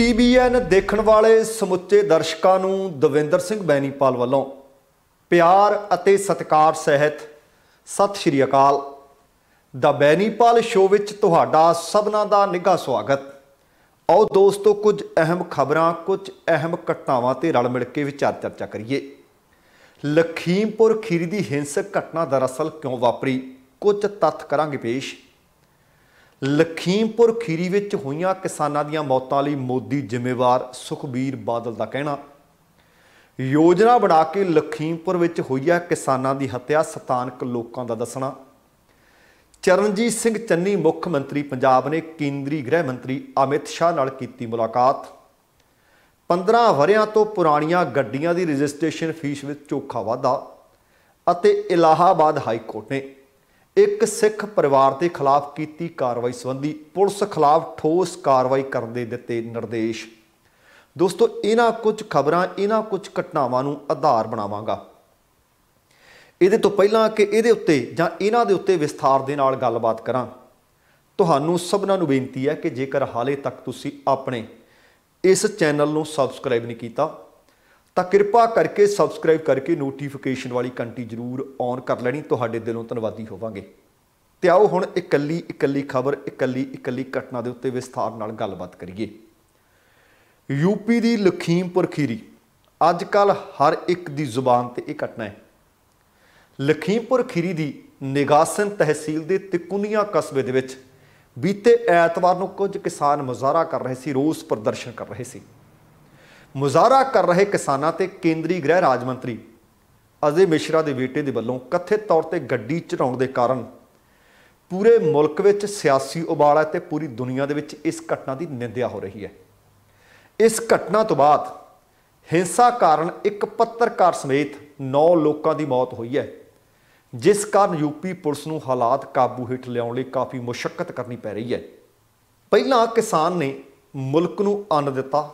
TBN ਦੇਖਣ ਵਾਲੇ ਸਮੁੱਚੇ ਦਰਸ਼ਕਾਂ ਨੂੰ ਦਵਿੰਦਰ ਸਿੰਘ ਬੈਣੀਪਾਲ ਵੱਲੋਂ ਪਿਆਰ ਅਤੇ ਸਤਿਕਾਰ ਸਹਿਤ ਸਤਿ ਸ਼੍ਰੀ ਅਕਾਲ ਦਾ ਬੈਣੀਪਾਲ ਸ਼ੋਅ ਵਿੱਚ ਤੁਹਾਡਾ ਸਭਨਾਂ ਦਾ ਨਿੱਘਾ ਸਵਾਗਤ ਆਓ ਦੋਸਤੋ ਕੁਝ ਅਹਿਮ ਖਬਰਾਂ ਕੁਝ ਅਹਿਮ ਘਟਨਾਵਾਂ ਤੇ ਰਲ ਮਿਲ ਕੇ ਵਿਚਾਰ ਚਰਚਾ ਕਰੀਏ ਲਖੀਮਪੁਰ ਖੀਰੀ ਦੀ ਹਿੰਸਕ ਘਟਨਾ ਦਰਅਸਲ ਕਿਉਂ ਵਾਪਰੀ ਕੁਝ ਤੱਥ ਕਰਾਂਗੇ ਪੇਸ਼ ਲਖੀਮਪੁਰ ਖੀਰੀ ਵਿੱਚ ਹੋਈਆਂ ਕਿਸਾਨਾਂ ਦੀਆਂ ਮੌਤਾਂ ਲਈ ਮੋਦੀ ਜ਼ਿੰਮੇਵਾਰ ਸੁਖਬੀਰ ਬਾਦਲ ਦਾ ਕਹਿਣਾ ਯੋਜਨਾ ਬਣਾ ਕੇ ਲਖੀਮਪੁਰ ਵਿੱਚ ਹੋਈ ਹੈ ਕਿਸਾਨਾਂ ਦੀ ਹੱਤਿਆ ਸਤਾਨਕ ਲੋਕਾਂ ਦਾ ਦੱਸਣਾ ਚਰਨਜੀਤ ਸਿੰਘ ਚੰਨੀ ਮੁੱਖ ਮੰਤਰੀ ਪੰਜਾਬ ਨੇ ਕੇਂਦਰੀ ਗ੍ਰਹਿ ਮੰਤਰੀ ਅਮਿਤ ਸ਼ਾਹ ਨਾਲ ਕੀਤੀ ਮੁਲਾਕਾਤ 15 ਵਰਿਆਂ ਤੋਂ ਪੁਰਾਣੀਆਂ ਗੱਡੀਆਂ ਦੀ ਰਜਿਸਟ੍ਰੇਸ਼ਨ ਫੀਸ ਵਿੱਚ ਚੋਖਾ ਵਾਧਾ ਅਤੇ ਇਲਾਹਾਬਾਦ ਹਾਈ ਕੋਰਟ ਨੇ ਇੱਕ ਸਿੱਖ ਪਰਿਵਾਰ ਦੇ ਖਿਲਾਫ ਕੀਤੀ ਕਾਰਵਾਈ ਸੰਬੰਧੀ ਪੁਲਿਸ ਖਿਲਾਫ ਠੋਸ ਕਾਰਵਾਈ ਕਰਨ ਦੇ ਦਿੱਤੇ ਨਿਰਦੇਸ਼ ਦੋਸਤੋ ਇਹਨਾਂ ਕੁਝ ਖਬਰਾਂ ਇਹਨਾਂ ਕੁਝ ਘਟਨਾਵਾਂ ਨੂੰ ਆਧਾਰ ਬਣਾਵਾਂਗਾ ਇਹਦੇ ਤੋਂ ਪਹਿਲਾਂ ਕਿ ਇਹਦੇ ਉੱਤੇ ਜਾਂ ਇਹਨਾਂ ਦੇ ਉੱਤੇ ਵਿਸਥਾਰ ਦੇ ਨਾਲ ਗੱਲਬਾਤ ਕਰਾਂ ਤੁਹਾਨੂੰ ਸਭਨਾਂ ਨੂੰ ਬੇਨਤੀ ਹੈ ਕਿ ਜੇਕਰ ਹਾਲੇ ਤੱਕ ਤੁਸੀਂ ਆਪਣੇ ਇਸ ਚੈਨਲ ਨੂੰ ਸਬਸਕ੍ਰਾਈਬ ਨਹੀਂ ਕੀਤਾ ਤਾਂ ਕਿਰਪਾ ਕਰਕੇ ਸਬਸਕ੍ਰਾਈਬ ਕਰਕੇ ਨੋਟੀਫਿਕੇਸ਼ਨ ਵਾਲੀ ਘੰਟੀ ਜ਼ਰੂਰ ਔਨ ਕਰ ਲੈਣੀ ਤੁਹਾਡੇ ਦਿਲੋਂ ਧੰਨਵਾਦੀ ਹੋਵਾਂਗੇ ਤੇ ਆਓ ਹੁਣ ਇਕੱਲੀ ਇਕੱਲੀ ਖਬਰ ਇਕੱਲੀ ਇਕੱਲੀ ਘਟਨਾ ਦੇ ਉੱਤੇ ਵਿਸਥਾਰ ਨਾਲ ਗੱਲਬਾਤ ਕਰੀਏ ਯੂਪੀ ਦੀ ਲਖੀਮਪੁਰ ਖੀਰੀ ਅੱਜ ਕੱਲ ਹਰ ਇੱਕ ਦੀ ਜ਼ੁਬਾਨ ਤੇ ਇਹ ਘਟਨਾ ਹੈ ਲਖੀਮਪੁਰ ਖੀਰੀ ਦੀ ਨਿਗਾਸਨ ਤਹਿਸੀਲ ਦੇ ਤਿਕੁਨੀਆ ਕਸਬੇ ਦੇ ਵਿੱਚ ਬੀਤੇ ਐਤਵਾਰ ਨੂੰ ਕੁਝ ਕਿਸਾਨ ਮੁਜ਼ਾਹਰਾ ਕਰ ਰਹੇ ਸੀ ਰੋਸ ਪ੍ਰਦਰਸ਼ਨ ਕਰ ਰਹੇ ਸੀ ਮੁਜ਼ਾਰਾ ਕਰ ਰਹੇ ਕਿਸਾਨਾਂ ਤੇ ਕੇਂਦਰੀ ਗ੍ਰਹਿ ਰਾਜ ਮੰਤਰੀ ਅਜੇ ਮਿਸ਼ਰਾ ਦੇ ਬੇਟੇ ਦੇ ਵੱਲੋਂ ਕਥਿਤ ਤੌਰ ਤੇ ਗੱਡੀ ਚੜਾਉਣ ਦੇ ਕਾਰਨ ਪੂਰੇ ਮੁਲਕ ਵਿੱਚ ਸਿਆਸੀ ਉਬਾਲ ਹੈ ਤੇ ਪੂਰੀ ਦੁਨੀਆ ਦੇ ਵਿੱਚ ਇਸ ਘਟਨਾ ਦੀ ਨਿੰਦਿਆ ਹੋ ਰਹੀ ਹੈ ਇਸ ਘਟਨਾ ਤੋਂ ਬਾਅਦ ਹਿੰਸਾ ਕਾਰਨ ਇੱਕ ਪੱਤਰਕਾਰ ਸਮੇਤ 9 ਲੋਕਾਂ ਦੀ ਮੌਤ ਹੋਈ ਹੈ ਜਿਸ ਕਾਰਨ ਯੂਪੀ ਪੁਲਿਸ ਨੂੰ ਹਾਲਾਤ ਕਾਬੂ ਹੇਠ ਲਿਆਉਣ ਲਈ ਕਾਫੀ ਮੁਸ਼ਕਲ ਕਰਨੀ ਪੈ ਰਹੀ ਹੈ ਪਹਿਲਾਂ ਕਿਸਾਨ ਨੇ ਮੁਲਕ ਨੂੰ ਅੰਨ ਦਿੱਤਾ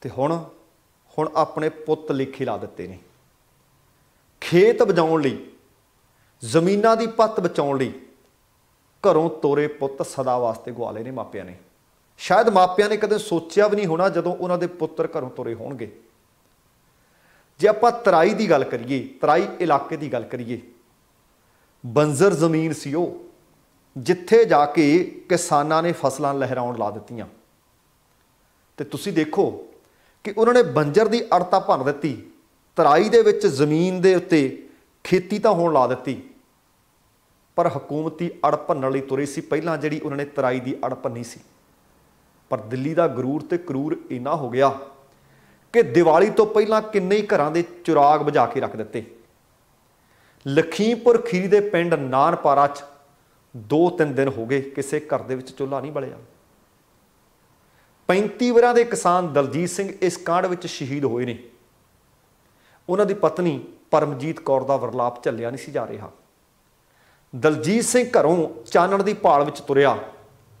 ਤੇ ਹੁਣ ਹੁਣ ਆਪਣੇ ਪੁੱਤ ਲਿਖੀ ਲਾ ਦਿੱਤੇ ਨੇ ਖੇਤ ਬਚਾਉਣ ਲਈ ਜ਼ਮੀਨਾਂ ਦੀ ਪੱਤ ਬਚਾਉਣ ਲਈ ਘਰੋਂ ਤੋਰੇ ਪੁੱਤ ਸਦਾ ਵਾਸਤੇ ਗਵਾਲੇ ਨੇ ਮਾਪਿਆਂ ਨੇ ਸ਼ਾਇਦ ਮਾਪਿਆਂ ਨੇ ਕਦੇ ਸੋਚਿਆ ਵੀ ਨਹੀਂ ਹੋਣਾ ਜਦੋਂ ਉਹਨਾਂ ਦੇ ਪੁੱਤਰ ਘਰੋਂ ਤੋਰੇ ਹੋਣਗੇ ਜੇ ਆਪਾਂ ਤਰਾਈ ਦੀ ਗੱਲ ਕਰੀਏ ਤਰਾਈ ਇਲਾਕੇ ਦੀ ਗੱਲ ਕਰੀਏ ਬੰਜ਼ਰ ਜ਼ਮੀਨ ਸੀ ਉਹ ਜਿੱਥੇ ਜਾ ਕੇ ਕਿਸਾਨਾਂ ਨੇ ਫਸਲਾਂ ਲਹਿਰਾਉਣ ਲਾ ਦਿੱਤੀਆਂ ਤੇ ਤੁਸੀਂ ਦੇਖੋ ਕਿ ਉਹਨਾਂ ਨੇ ਬੰਜਰ ਦੀ ਅੜਤਾ ਭੰਨ ਦਿੱਤੀ ਤਰਾਈ ਦੇ ਵਿੱਚ ਜ਼ਮੀਨ ਦੇ ਉੱਤੇ ਖੇਤੀ ਤਾਂ ਹੋਣ ਲਾ ਦਿੱਤੀ ਪਰ ਹਕੂਮਤੀ ਅੜ ਭੰਨਣ ਲਈ ਤੁਰੇ ਸੀ ਪਹਿਲਾਂ ਜਿਹੜੀ ਉਹਨਾਂ ਨੇ ਤਰਾਈ ਦੀ ਅੜ ਭੰਨੀ ਸੀ ਪਰ ਦਿੱਲੀ ਦਾ ਗਰੂਰ ਤੇ ਕਰੂਰ ਇਨਾ ਹੋ ਗਿਆ ਕਿ ਦੀਵਾਲੀ ਤੋਂ ਪਹਿਲਾਂ ਕਿੰਨੇ ਹੀ ਘਰਾਂ ਦੇ ਚਿਰਾਗ ਬੁਝਾ ਕੇ ਰੱਖ ਦਿੱਤੇ ਲਖੀਮਪੁਰ ਖੀਰੀ ਦੇ ਪਿੰਡ ਨਾਨਪਾਰਾ 'ਚ 2-3 ਦਿਨ ਹੋ ਗਏ ਕਿਸੇ ਘਰ ਦੇ ਵਿੱਚ ਚੁੱਲ੍ਹਾ ਨਹੀਂ ਬਲਿਆ 35 ਵਰਾਂ ਦੇ ਕਿਸਾਨ ਦਲਜੀਤ ਸਿੰਘ ਇਸ ਕਾਂਡ ਵਿੱਚ ਸ਼ਹੀਦ ਹੋਏ ਨੇ ਉਹਨਾਂ ਦੀ ਪਤਨੀ ਪਰਮਜੀਤ ਕੌਰ ਦਾ ਵਰਲਾਪ ਝੱਲਿਆ ਨਹੀਂ ਸੀ ਜਾ ਰਿਹਾ ਦਲਜੀਤ ਸਿੰਘ ਘਰੋਂ ਚਾਨਣ ਦੀ ਭਾਲ ਵਿੱਚ ਤੁਰਿਆ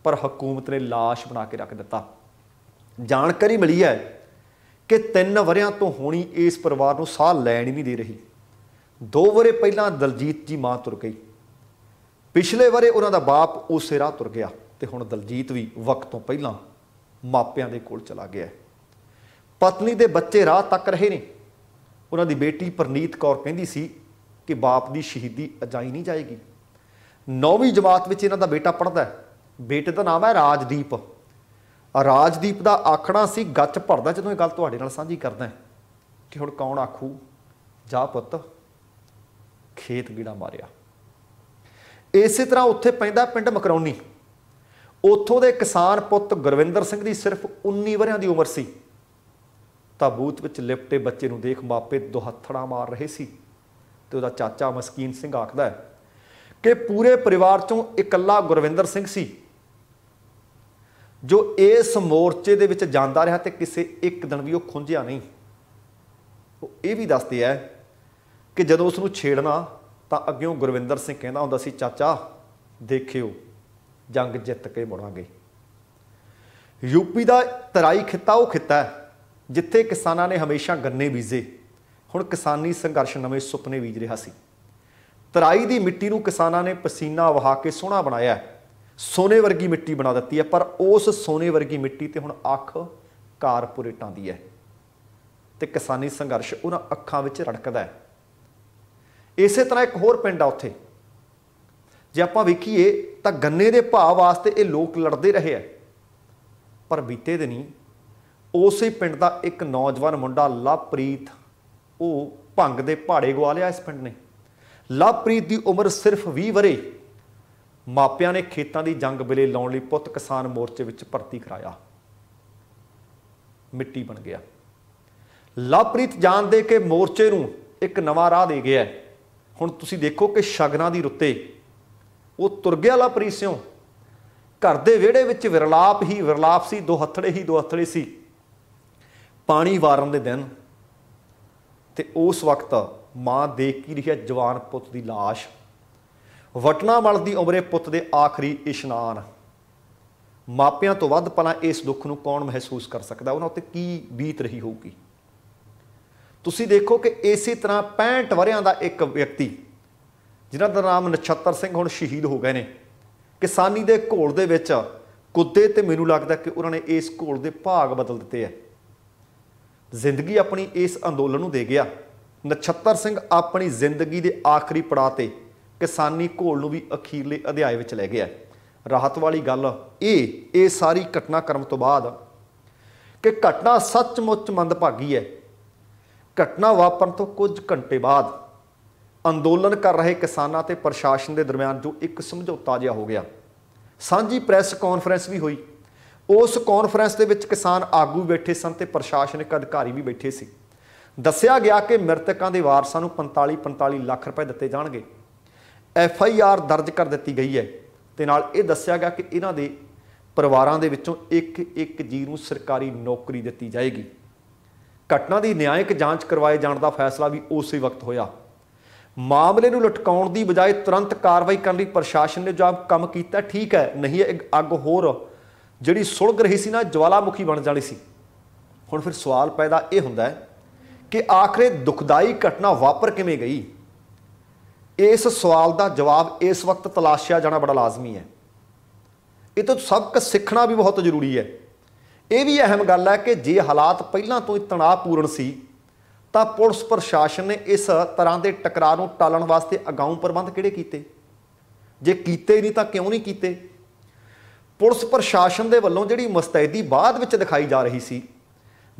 ਪਰ ਹਕੂਮਤ ਨੇ লাশ ਬਣਾ ਕੇ ਰੱਖ ਦਿੱਤਾ ਜਾਣਕਾਰੀ ਮਿਲੀ ਹੈ ਕਿ 3 ਵਰਿਆਂ ਤੋਂ ਹੋਣੀ ਇਸ ਪਰਿਵਾਰ ਨੂੰ ਸਾਹ ਲੈਣ ਹੀ ਨਹੀਂ ਦੇ ਰਹੀ 2 ਵਰੇ ਪਹਿਲਾਂ ਦਲਜੀਤ ਦੀ ਮਾਂ ਤੁਰ ਗਈ ਪਿਛਲੇ ਵਰੇ ਉਹਨਾਂ ਦਾ ਬਾਪ ਉਸੇ ਰਾਹ ਤੁਰ ਗਿਆ ਤੇ ਹੁਣ ਦਲਜੀਤ ਵੀ ਵਕਤ ਤੋਂ ਪਹਿਲਾਂ ਮਾਪਿਆਂ ਦੇ ਕੋਲ ਚਲਾ ਗਿਆ ਪਤਨੀ ਦੇ ਬੱਚੇ ਰਾਹ ਤੱਕ ਰਹੇ ਨੇ ਉਹਨਾਂ ਦੀ ਬੇਟੀ ਪ੍ਰਨੀਤ ਕੌਰ ਕਹਿੰਦੀ ਸੀ ਕਿ ਬਾਪ ਦੀ ਸ਼ਹੀਦੀ ਅਜਾਈ ਨਹੀਂ ਜਾਏਗੀ ਨੌਵੀਂ ਜਮਾਤ ਵਿੱਚ ਇਹਨਾਂ ਦਾ ਬੇਟਾ ਪੜਦਾ ਹੈ ਬੇਟੇ ਦਾ ਨਾਮ ਹੈ ਰਾਜਦੀਪ ਰਾਜਦੀਪ ਦਾ ਆਖਣਾ ਸੀ ਗੱਚ ਭਰਦਾ ਜਦੋਂ ਇਹ ਗੱਲ ਤੁਹਾਡੇ ਨਾਲ ਸਾਂਝੀ ਕਰਦਾ ਕਿ ਹੁਣ ਕੌਣ ਆਖੂ ਜਾ ਪੁੱਤ ਖੇਤ ਗੀੜਾ ਮਾਰਿਆ ਇਸੇ ਤਰ੍ਹਾਂ ਉੱਥੇ ਪੈਂਦਾ ਪਿੰਡ ਮਕਰੌਨੀ ਉੱਥੋਂ ਦੇ ਕਿਸਾਨ ਪੁੱਤ ਗੁਰਵਿੰਦਰ ਸਿੰਘ ਦੀ ਸਿਰਫ 19 ਵਰਿਆਂ ਦੀ ਉਮਰ ਸੀ ਤਾਂ ਬੂਤ ਵਿੱਚ ਲਿਪਟੇ ਬੱਚੇ ਨੂੰ ਦੇਖ ਮਾਪੇ ਦੁਹੱਥੜਾ ਮਾਰ ਰਹੇ ਸੀ ਤੇ ਉਹਦਾ ਚਾਚਾ ਮਸਕੀਨ ਸਿੰਘ ਆਖਦਾ ਹੈ ਕਿ ਪੂਰੇ ਪਰਿਵਾਰ ਚੋਂ ਇਕੱਲਾ ਗੁਰਵਿੰਦਰ ਸਿੰਘ ਸੀ ਜੋ ਇਸ ਮੋਰਚੇ ਦੇ ਵਿੱਚ ਜਾਂਦਾ ਰਿਹਾ ਤੇ ਕਿਸੇ ਇੱਕ ਦਿਨ ਵੀ ਉਹ ਖੁੰਝਿਆ ਨਹੀਂ ਉਹ ਇਹ ਵੀ ਦੱਸਦੇ ਆ ਕਿ ਜਦੋਂ ਉਸ ਨੂੰ ਛੇੜਨਾ ਤਾਂ ਅੱਗਿਓਂ ਗੁਰਵਿੰਦਰ ਸਿੰਘ ਕਹਿੰਦਾ ਹੁੰਦਾ ਸੀ ਚਾਚਾ ਦੇਖਿਓ ਜੰਗ ਜਿੱਤ ਕੇ ਮੁੜਾਂਗੇ ਯੂਪੀ ਦਾ ਤਰਾਈ ਖਿੱਤਾ ਉਹ ਖਿੱਤਾ ਜਿੱਥੇ ਕਿਸਾਨਾਂ ਨੇ ਹਮੇਸ਼ਾ ਗੰਨੇ ਬੀਜੇ ਹੁਣ ਕਿਸਾਨੀ ਸੰਘਰਸ਼ ਨਵੇਂ ਸੁਪਨੇ ਬੀਜ ਰਿਹਾ ਸੀ ਤਰਾਈ ਦੀ ਮਿੱਟੀ ਨੂੰ ਕਿਸਾਨਾਂ ਨੇ ਪਸੀਨਾ ਵਹਾ ਕੇ ਸੋਹਣਾ ਬਣਾਇਆ ਸੋਨੇ ਵਰਗੀ ਮਿੱਟੀ ਬਣਾ ਦਿੱਤੀ ਹੈ ਪਰ ਉਸ ਸੋਨੇ ਵਰਗੀ ਮਿੱਟੀ ਤੇ ਹੁਣ ਅੱਖ ਕਾਰਪੋਰੇਟਾਂ ਦੀ ਹੈ ਤੇ ਕਿਸਾਨੀ ਸੰਘਰਸ਼ ਉਹਨਾਂ ਅੱਖਾਂ ਵਿੱਚ ਰੜਕਦਾ ਹੈ ਇਸੇ ਤਰ੍ਹਾਂ ਇੱਕ ਹੋਰ ਪਿੰਡ ਆ ਉੱਥੇ ਜੇ ਆਪਾਂ ਵੇਖੀਏ ਤਾਂ ਗੰਨੇ ਦੇ ਭਾਅ ਵਾਸਤੇ ਇਹ ਲੋਕ ਲੜਦੇ ਰਹੇ ਆ ਪਰ ਬੀਤੇ ਦਿਨੀ ਉਸੇ ਪਿੰਡ ਦਾ ਇੱਕ ਨੌਜਵਾਨ ਮੁੰਡਾ ਲਵਪ੍ਰੀਤ ਉਹ ਭੰਗ ਦੇ ਪਹਾੜੇ ਗਵਾ ਲਿਆ ਇਸ ਪਿੰਡ ਨੇ ਲਵਪ੍ਰੀਤ ਦੀ ਉਮਰ ਸਿਰਫ 20 ਵਰੇ ਮਾਪਿਆਂ ਨੇ ਖੇਤਾਂ ਦੀ ਜੰਗ ਬਿਲੇ ਲਾਉਣ ਲਈ ਪੁੱਤ ਕਿਸਾਨ ਮੋਰਚੇ ਵਿੱਚ ਭਰਤੀ ਕਰਾਇਆ ਮਿੱਟੀ ਬਣ ਗਿਆ ਲਵਪ੍ਰੀਤ ਜਾਣਦੇ ਕਿ ਮੋਰਚੇ ਨੂੰ ਇੱਕ ਨਵਾਂ ਰਾਹ ਦੇ ਗਿਆ ਹੁਣ ਤੁਸੀਂ ਦੇਖੋ ਕਿ ਸ਼ਗਨਾਂ ਦੀ ਰੁੱਤੇ ਉਹ ਤੁਰ ਗਿਆ ਲਾ ਪਰੀਸਿਓਂ ਘਰ ਦੇ ਵਿਹੜੇ ਵਿੱਚ ਵਿਰਲਾਪ ਹੀ ਵਿਰਲਾਪ ਸੀ ਦੋ ਹੱਥੜੇ ਹੀ ਦੋ ਹੱਥੜੇ ਸੀ ਪਾਣੀ ਵਾਰਨ ਦੇ ਦਿਨ ਤੇ ਉਸ ਵਕਤ ਮਾਂ ਦੇਖ ਕੀ ਰਹੀ ਹੈ ਜਵਾਨ ਪੁੱਤ ਦੀ লাশ ਵਟਣਾ ਮਲ ਦੀ ਉਮਰੇ ਪੁੱਤ ਦੇ ਆਖਰੀ ਇਸ਼ਨਾਨ ਮਾਪਿਆਂ ਤੋਂ ਵੱਧ ਪਲਾਂ ਇਸ ਦੁੱਖ ਨੂੰ ਕੌਣ ਮਹਿਸੂਸ ਕਰ ਸਕਦਾ ਉਹਨਾਂ ਉੱਤੇ ਕੀ ਬੀਤ ਰਹੀ ਹੋਊਗੀ ਤੁਸੀਂ ਦੇਖੋ ਕਿ ਇਸੇ ਤਰ੍ਹਾਂ 65 ਵਰਿਆਂ ਦਾ ਇੱਕ ਵਿਅਕਤੀ ਜਿਨ੍ਹਾਂ ਦਾ ਨਾਮ ਨਛੱਤਰ ਸਿੰਘ ਹੁਣ ਸ਼ਹੀਦ ਹੋ ਗਏ ਨੇ ਕਿਸਾਨੀ ਦੇ ਘੋਲ ਦੇ ਵਿੱਚ ਕੁੱਦੇ ਤੇ ਮੈਨੂੰ ਲੱਗਦਾ ਕਿ ਉਹਨਾਂ ਨੇ ਇਸ ਘੋਲ ਦੇ ਭਾਗ ਬਦਲ ਦਿੱਤੇ ਐ ਜ਼ਿੰਦਗੀ ਆਪਣੀ ਇਸ ਅੰਦੋਲਨ ਨੂੰ ਦੇ ਗਿਆ ਨਛੱਤਰ ਸਿੰਘ ਆਪਣੀ ਜ਼ਿੰਦਗੀ ਦੇ ਆਖਰੀ ਪੜਾਅ ਤੇ ਕਿਸਾਨੀ ਘੋਲ ਨੂੰ ਵੀ ਅਖੀਰਲੇ ਅਧਿਆਏ ਵਿੱਚ ਲੈ ਗਿਆ ਰਾਹਤ ਵਾਲੀ ਗੱਲ ਇਹ ਇਹ ਸਾਰੀ ਘਟਨਾਕ੍ਰਮ ਤੋਂ ਬਾਅਦ ਕਿ ਘਟਨਾ ਸੱਚਮੁੱਚ ਮੰਦਭਾਗੀ ਹੈ ਘਟਨਾ ਵਾਪਰਨ ਤੋਂ ਕੁਝ ਘੰਟੇ ਬਾਅਦ ਅੰਦੋਲਨ ਕਰ ਰਹੇ ਕਿਸਾਨਾਂ ਤੇ ਪ੍ਰਸ਼ਾਸਨ ਦੇ ਦਰਮਿਆਨ ਜੋ ਇੱਕ ਸਮਝੌਤਾ ਜਿਹਾ ਹੋ ਗਿਆ ਸਾਂਝੀ ਪ੍ਰੈਸ ਕਾਨਫਰੰਸ ਵੀ ਹੋਈ ਉਸ ਕਾਨਫਰੰਸ ਦੇ ਵਿੱਚ ਕਿਸਾਨ ਆਗੂ ਬੈਠੇ ਸਨ ਤੇ ਪ੍ਰਸ਼ਾਸਨਿਕ ਅਧਿਕਾਰੀ ਵੀ ਬੈਠੇ ਸੀ ਦੱਸਿਆ ਗਿਆ ਕਿ ਮ੍ਰਿਤਕਾਂ ਦੇ ਵਾਰਸਾਂ ਨੂੰ 45 45 ਲੱਖ ਰੁਪਏ ਦਿੱਤੇ ਜਾਣਗੇ ਐਫ ਆਈ ਆਰ ਦਰਜ ਕਰ ਦਿੱਤੀ ਗਈ ਹੈ ਤੇ ਨਾਲ ਇਹ ਦੱਸਿਆ ਗਿਆ ਕਿ ਇਹਨਾਂ ਦੇ ਪਰਿਵਾਰਾਂ ਦੇ ਵਿੱਚੋਂ ਇੱਕ ਇੱਕ ਜੀ ਨੂੰ ਸਰਕਾਰੀ ਨੌਕਰੀ ਦਿੱਤੀ ਜਾਏਗੀ ਘਟਨਾ ਦੀ ਨਿਆਂਇਕ ਜਾਂਚ ਕਰਵਾਏ ਜਾਣ ਦਾ ਫੈਸਲਾ ਵੀ ਉਸੇ ਵਕਤ ਹੋਇਆ ਮਾਮਲੇ ਨੂੰ ਲਟਕਾਉਣ ਦੀ ਬਜਾਏ ਤੁਰੰਤ ਕਾਰਵਾਈ ਕਰਨ ਲਈ ਪ੍ਰਸ਼ਾਸਨ ਨੇ ਜੋ ਕੰਮ ਕੀਤਾ ਠੀਕ ਹੈ ਨਹੀਂ ਅੱਗ ਹੋਰ ਜਿਹੜੀ ਸੁਲਗ ਰਹੀ ਸੀ ਨਾ ਜਵਾਲਾਮੁਖੀ ਬਣ ਜਾਣੀ ਸੀ ਹੁਣ ਫਿਰ ਸਵਾਲ ਪੈਦਾ ਇਹ ਹੁੰਦਾ ਹੈ ਕਿ ਆਖਰੇ ਦੁਖਦਾਈ ਘਟਨਾ ਵਾਪਰ ਕਿਵੇਂ ਗਈ ਇਸ ਸਵਾਲ ਦਾ ਜਵਾਬ ਇਸ ਵਕਤ ਤਲਾਸ਼ਿਆ ਜਾਣਾ ਬੜਾ ਲਾਜ਼ਮੀ ਹੈ ਇਹ ਤੋਂ ਸਬਕ ਸਿੱਖਣਾ ਵੀ ਬਹੁਤ ਜ਼ਰੂਰੀ ਹੈ ਇਹ ਵੀ ਅਹਿਮ ਗੱਲ ਹੈ ਕਿ ਜੇ ਹਾਲਾਤ ਪਹਿਲਾਂ ਤੋਂ ਹੀ ਤਣਾਅਪੂਰਨ ਸੀ ਤਾਂ ਪੁਲਿਸ ਪ੍ਰਸ਼ਾਸਨ ਨੇ ਇਸ ਤਰ੍ਹਾਂ ਦੇ ਟਕਰਾਅ ਨੂੰ ਟਾਲਣ ਵਾਸਤੇ ਅਗਾਊਂ ਪ੍ਰਬੰਧ ਕਿਹੜੇ ਕੀਤੇ ਜੇ ਕੀਤੇ ਨਹੀਂ ਤਾਂ ਕਿਉਂ ਨਹੀਂ ਕੀਤੇ ਪੁਲਿਸ ਪ੍ਰਸ਼ਾਸਨ ਦੇ ਵੱਲੋਂ ਜਿਹੜੀ ਮਸਤੈਦੀ ਬਾਅਦ ਵਿੱਚ ਦਿਖਾਈ ਜਾ ਰਹੀ ਸੀ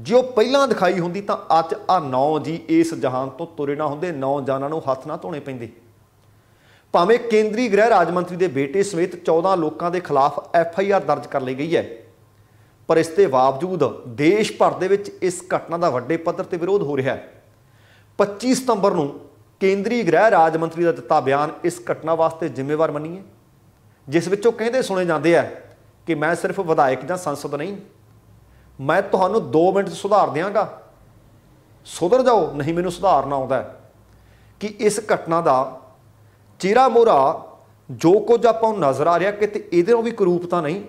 ਜੇ ਉਹ ਪਹਿਲਾਂ ਦਿਖਾਈ ਹੁੰਦੀ ਤਾਂ ਅੱਜ ਆ ਨੌ ਜੀ ਇਸ ਜਹਾਨ ਤੋਂ ਤੁਰੇ ਨਾ ਹੁੰਦੇ ਨੌ ਜਾਨਾਂ ਨੂੰ ਹੱਥ ਨਾ ਧੋਣੇ ਪੈਂਦੇ ਭਾਵੇਂ ਕੇਂਦਰੀ ਗ੍ਰਹਿ ਰਾਜ ਮੰਤਰੀ ਦੇ ਬੇਟੇ ਸਮੇਤ 14 ਲੋਕਾਂ ਦੇ ਖਿਲਾਫ ਐਫ ਆਈ ਆਰ ਦਰਜ ਕਰ ਲਈ ਗਈ ਹੈ ਪਰ ਇਸ ਦੇ ਬਾਵਜੂਦ ਦੇਸ਼ ਭਰ ਦੇ ਵਿੱਚ ਇਸ ਘਟਨਾ ਦਾ ਵੱਡੇ ਪੱਧਰ ਤੇ ਵਿਰੋਧ ਹੋ ਰਿਹਾ ਹੈ 25 ਸਤੰਬਰ ਨੂੰ ਕੇਂਦਰੀ ਗ੍ਰਹਿ ਰਾਜ ਮੰਤਰੀ ਦਾ ਦਿੱਤਾ ਬਿਆਨ ਇਸ ਘਟਨਾ ਵਾਸਤੇ ਜ਼ਿੰਮੇਵਾਰ ਮੰਨੀਏ ਜਿਸ ਵਿੱਚੋਂ ਕਹਿੰਦੇ ਸੁਣੇ ਜਾਂਦੇ ਆ ਕਿ ਮੈਂ ਸਿਰਫ ਵਿਧਾਇਕ ਜਾਂ ਸੰਸਦ ਨਹੀਂ ਮੈਂ ਤੁਹਾਨੂੰ 2 ਮਿੰਟ ਸੁਧਾਰ ਦਿਆਂਗਾ ਸੁਧਰ ਜਾਓ ਨਹੀਂ ਮੈਨੂੰ ਸੁਧਾਰਨਾ ਆਉਂਦਾ ਕਿ ਇਸ ਘਟਨਾ ਦਾ ਚਿਹਰਾ ਮੋਰਾ ਜੋ ਕੁਝ ਆਪਾਂ ਨੂੰ ਨਜ਼ਰ ਆ ਰਿਹਾ ਤੇ ਇਹਦੇ ਨੂੰ ਵੀ ਕਰੂਪਤਾ ਨਹੀਂ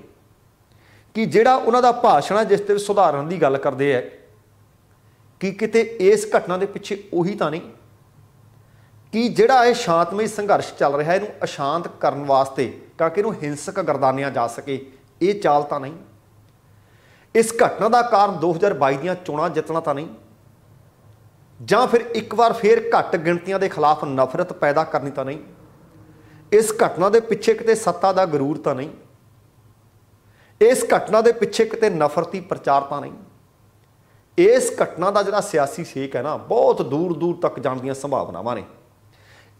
ਕਿ ਜਿਹੜਾ ਉਹਨਾਂ ਦਾ ਭਾਸ਼ਣ ਹੈ ਜਿਸ ਤੇ ਸੁਧਾਰਨ ਦੀ ਗੱਲ ਕਰਦੇ ਆ ਕੀ ਕਿਤੇ ਇਸ ਘਟਨਾ ਦੇ ਪਿੱਛੇ ਉਹੀ ਤਾਂ ਨਹੀਂ ਕਿ ਜਿਹੜਾ ਇਹ ਸ਼ਾਂਤਮਈ ਸੰਘਰਸ਼ ਚੱਲ ਰਿਹਾ ਇਹਨੂੰ ਅਸ਼ਾਂਤ ਕਰਨ ਵਾਸਤੇ ਤਾਂ ਕਿ ਇਹਨੂੰ ਹਿੰਸਕ ਗਰਦਾਨਿਆ ਜਾ ਸਕੇ ਇਹ ਚਾਲ ਤਾਂ ਨਹੀਂ ਇਸ ਘਟਨਾ ਦਾ ਕਾਰਨ 2022 ਦੀਆਂ ਚੋਣਾਂ ਜਿੱਤਣਾ ਤਾਂ ਨਹੀਂ ਜਾਂ ਫਿਰ ਇੱਕ ਵਾਰ ਫੇਰ ਘੱਟ ਗਿਣਤੀਆਂ ਦੇ ਖਿਲਾਫ ਨਫ਼ਰਤ ਪੈਦਾ ਕਰਨੀ ਤਾਂ ਨਹੀਂ ਇਸ ਘਟਨਾ ਦੇ ਪਿੱਛੇ ਕਿਤੇ ਸੱਤਾ ਦਾ ਗਰੂਰ ਤਾਂ ਨਹੀਂ ਇਸ ਘਟਨਾ ਦੇ ਪਿੱਛੇ ਕਿਤੇ ਨਫ਼ਰਤੀ ਪ੍ਰਚਾਰ ਤਾਂ ਨਹੀਂ ਇਸ ਘਟਨਾ ਦਾ ਜਿਹੜਾ ਸਿਆਸੀ ਸੇਕ ਹੈ ਨਾ ਬਹੁਤ ਦੂਰ ਦੂਰ ਤੱਕ ਜਾਣ ਦੀਆਂ ਸੰਭਾਵਨਾਵਾਂ ਨੇ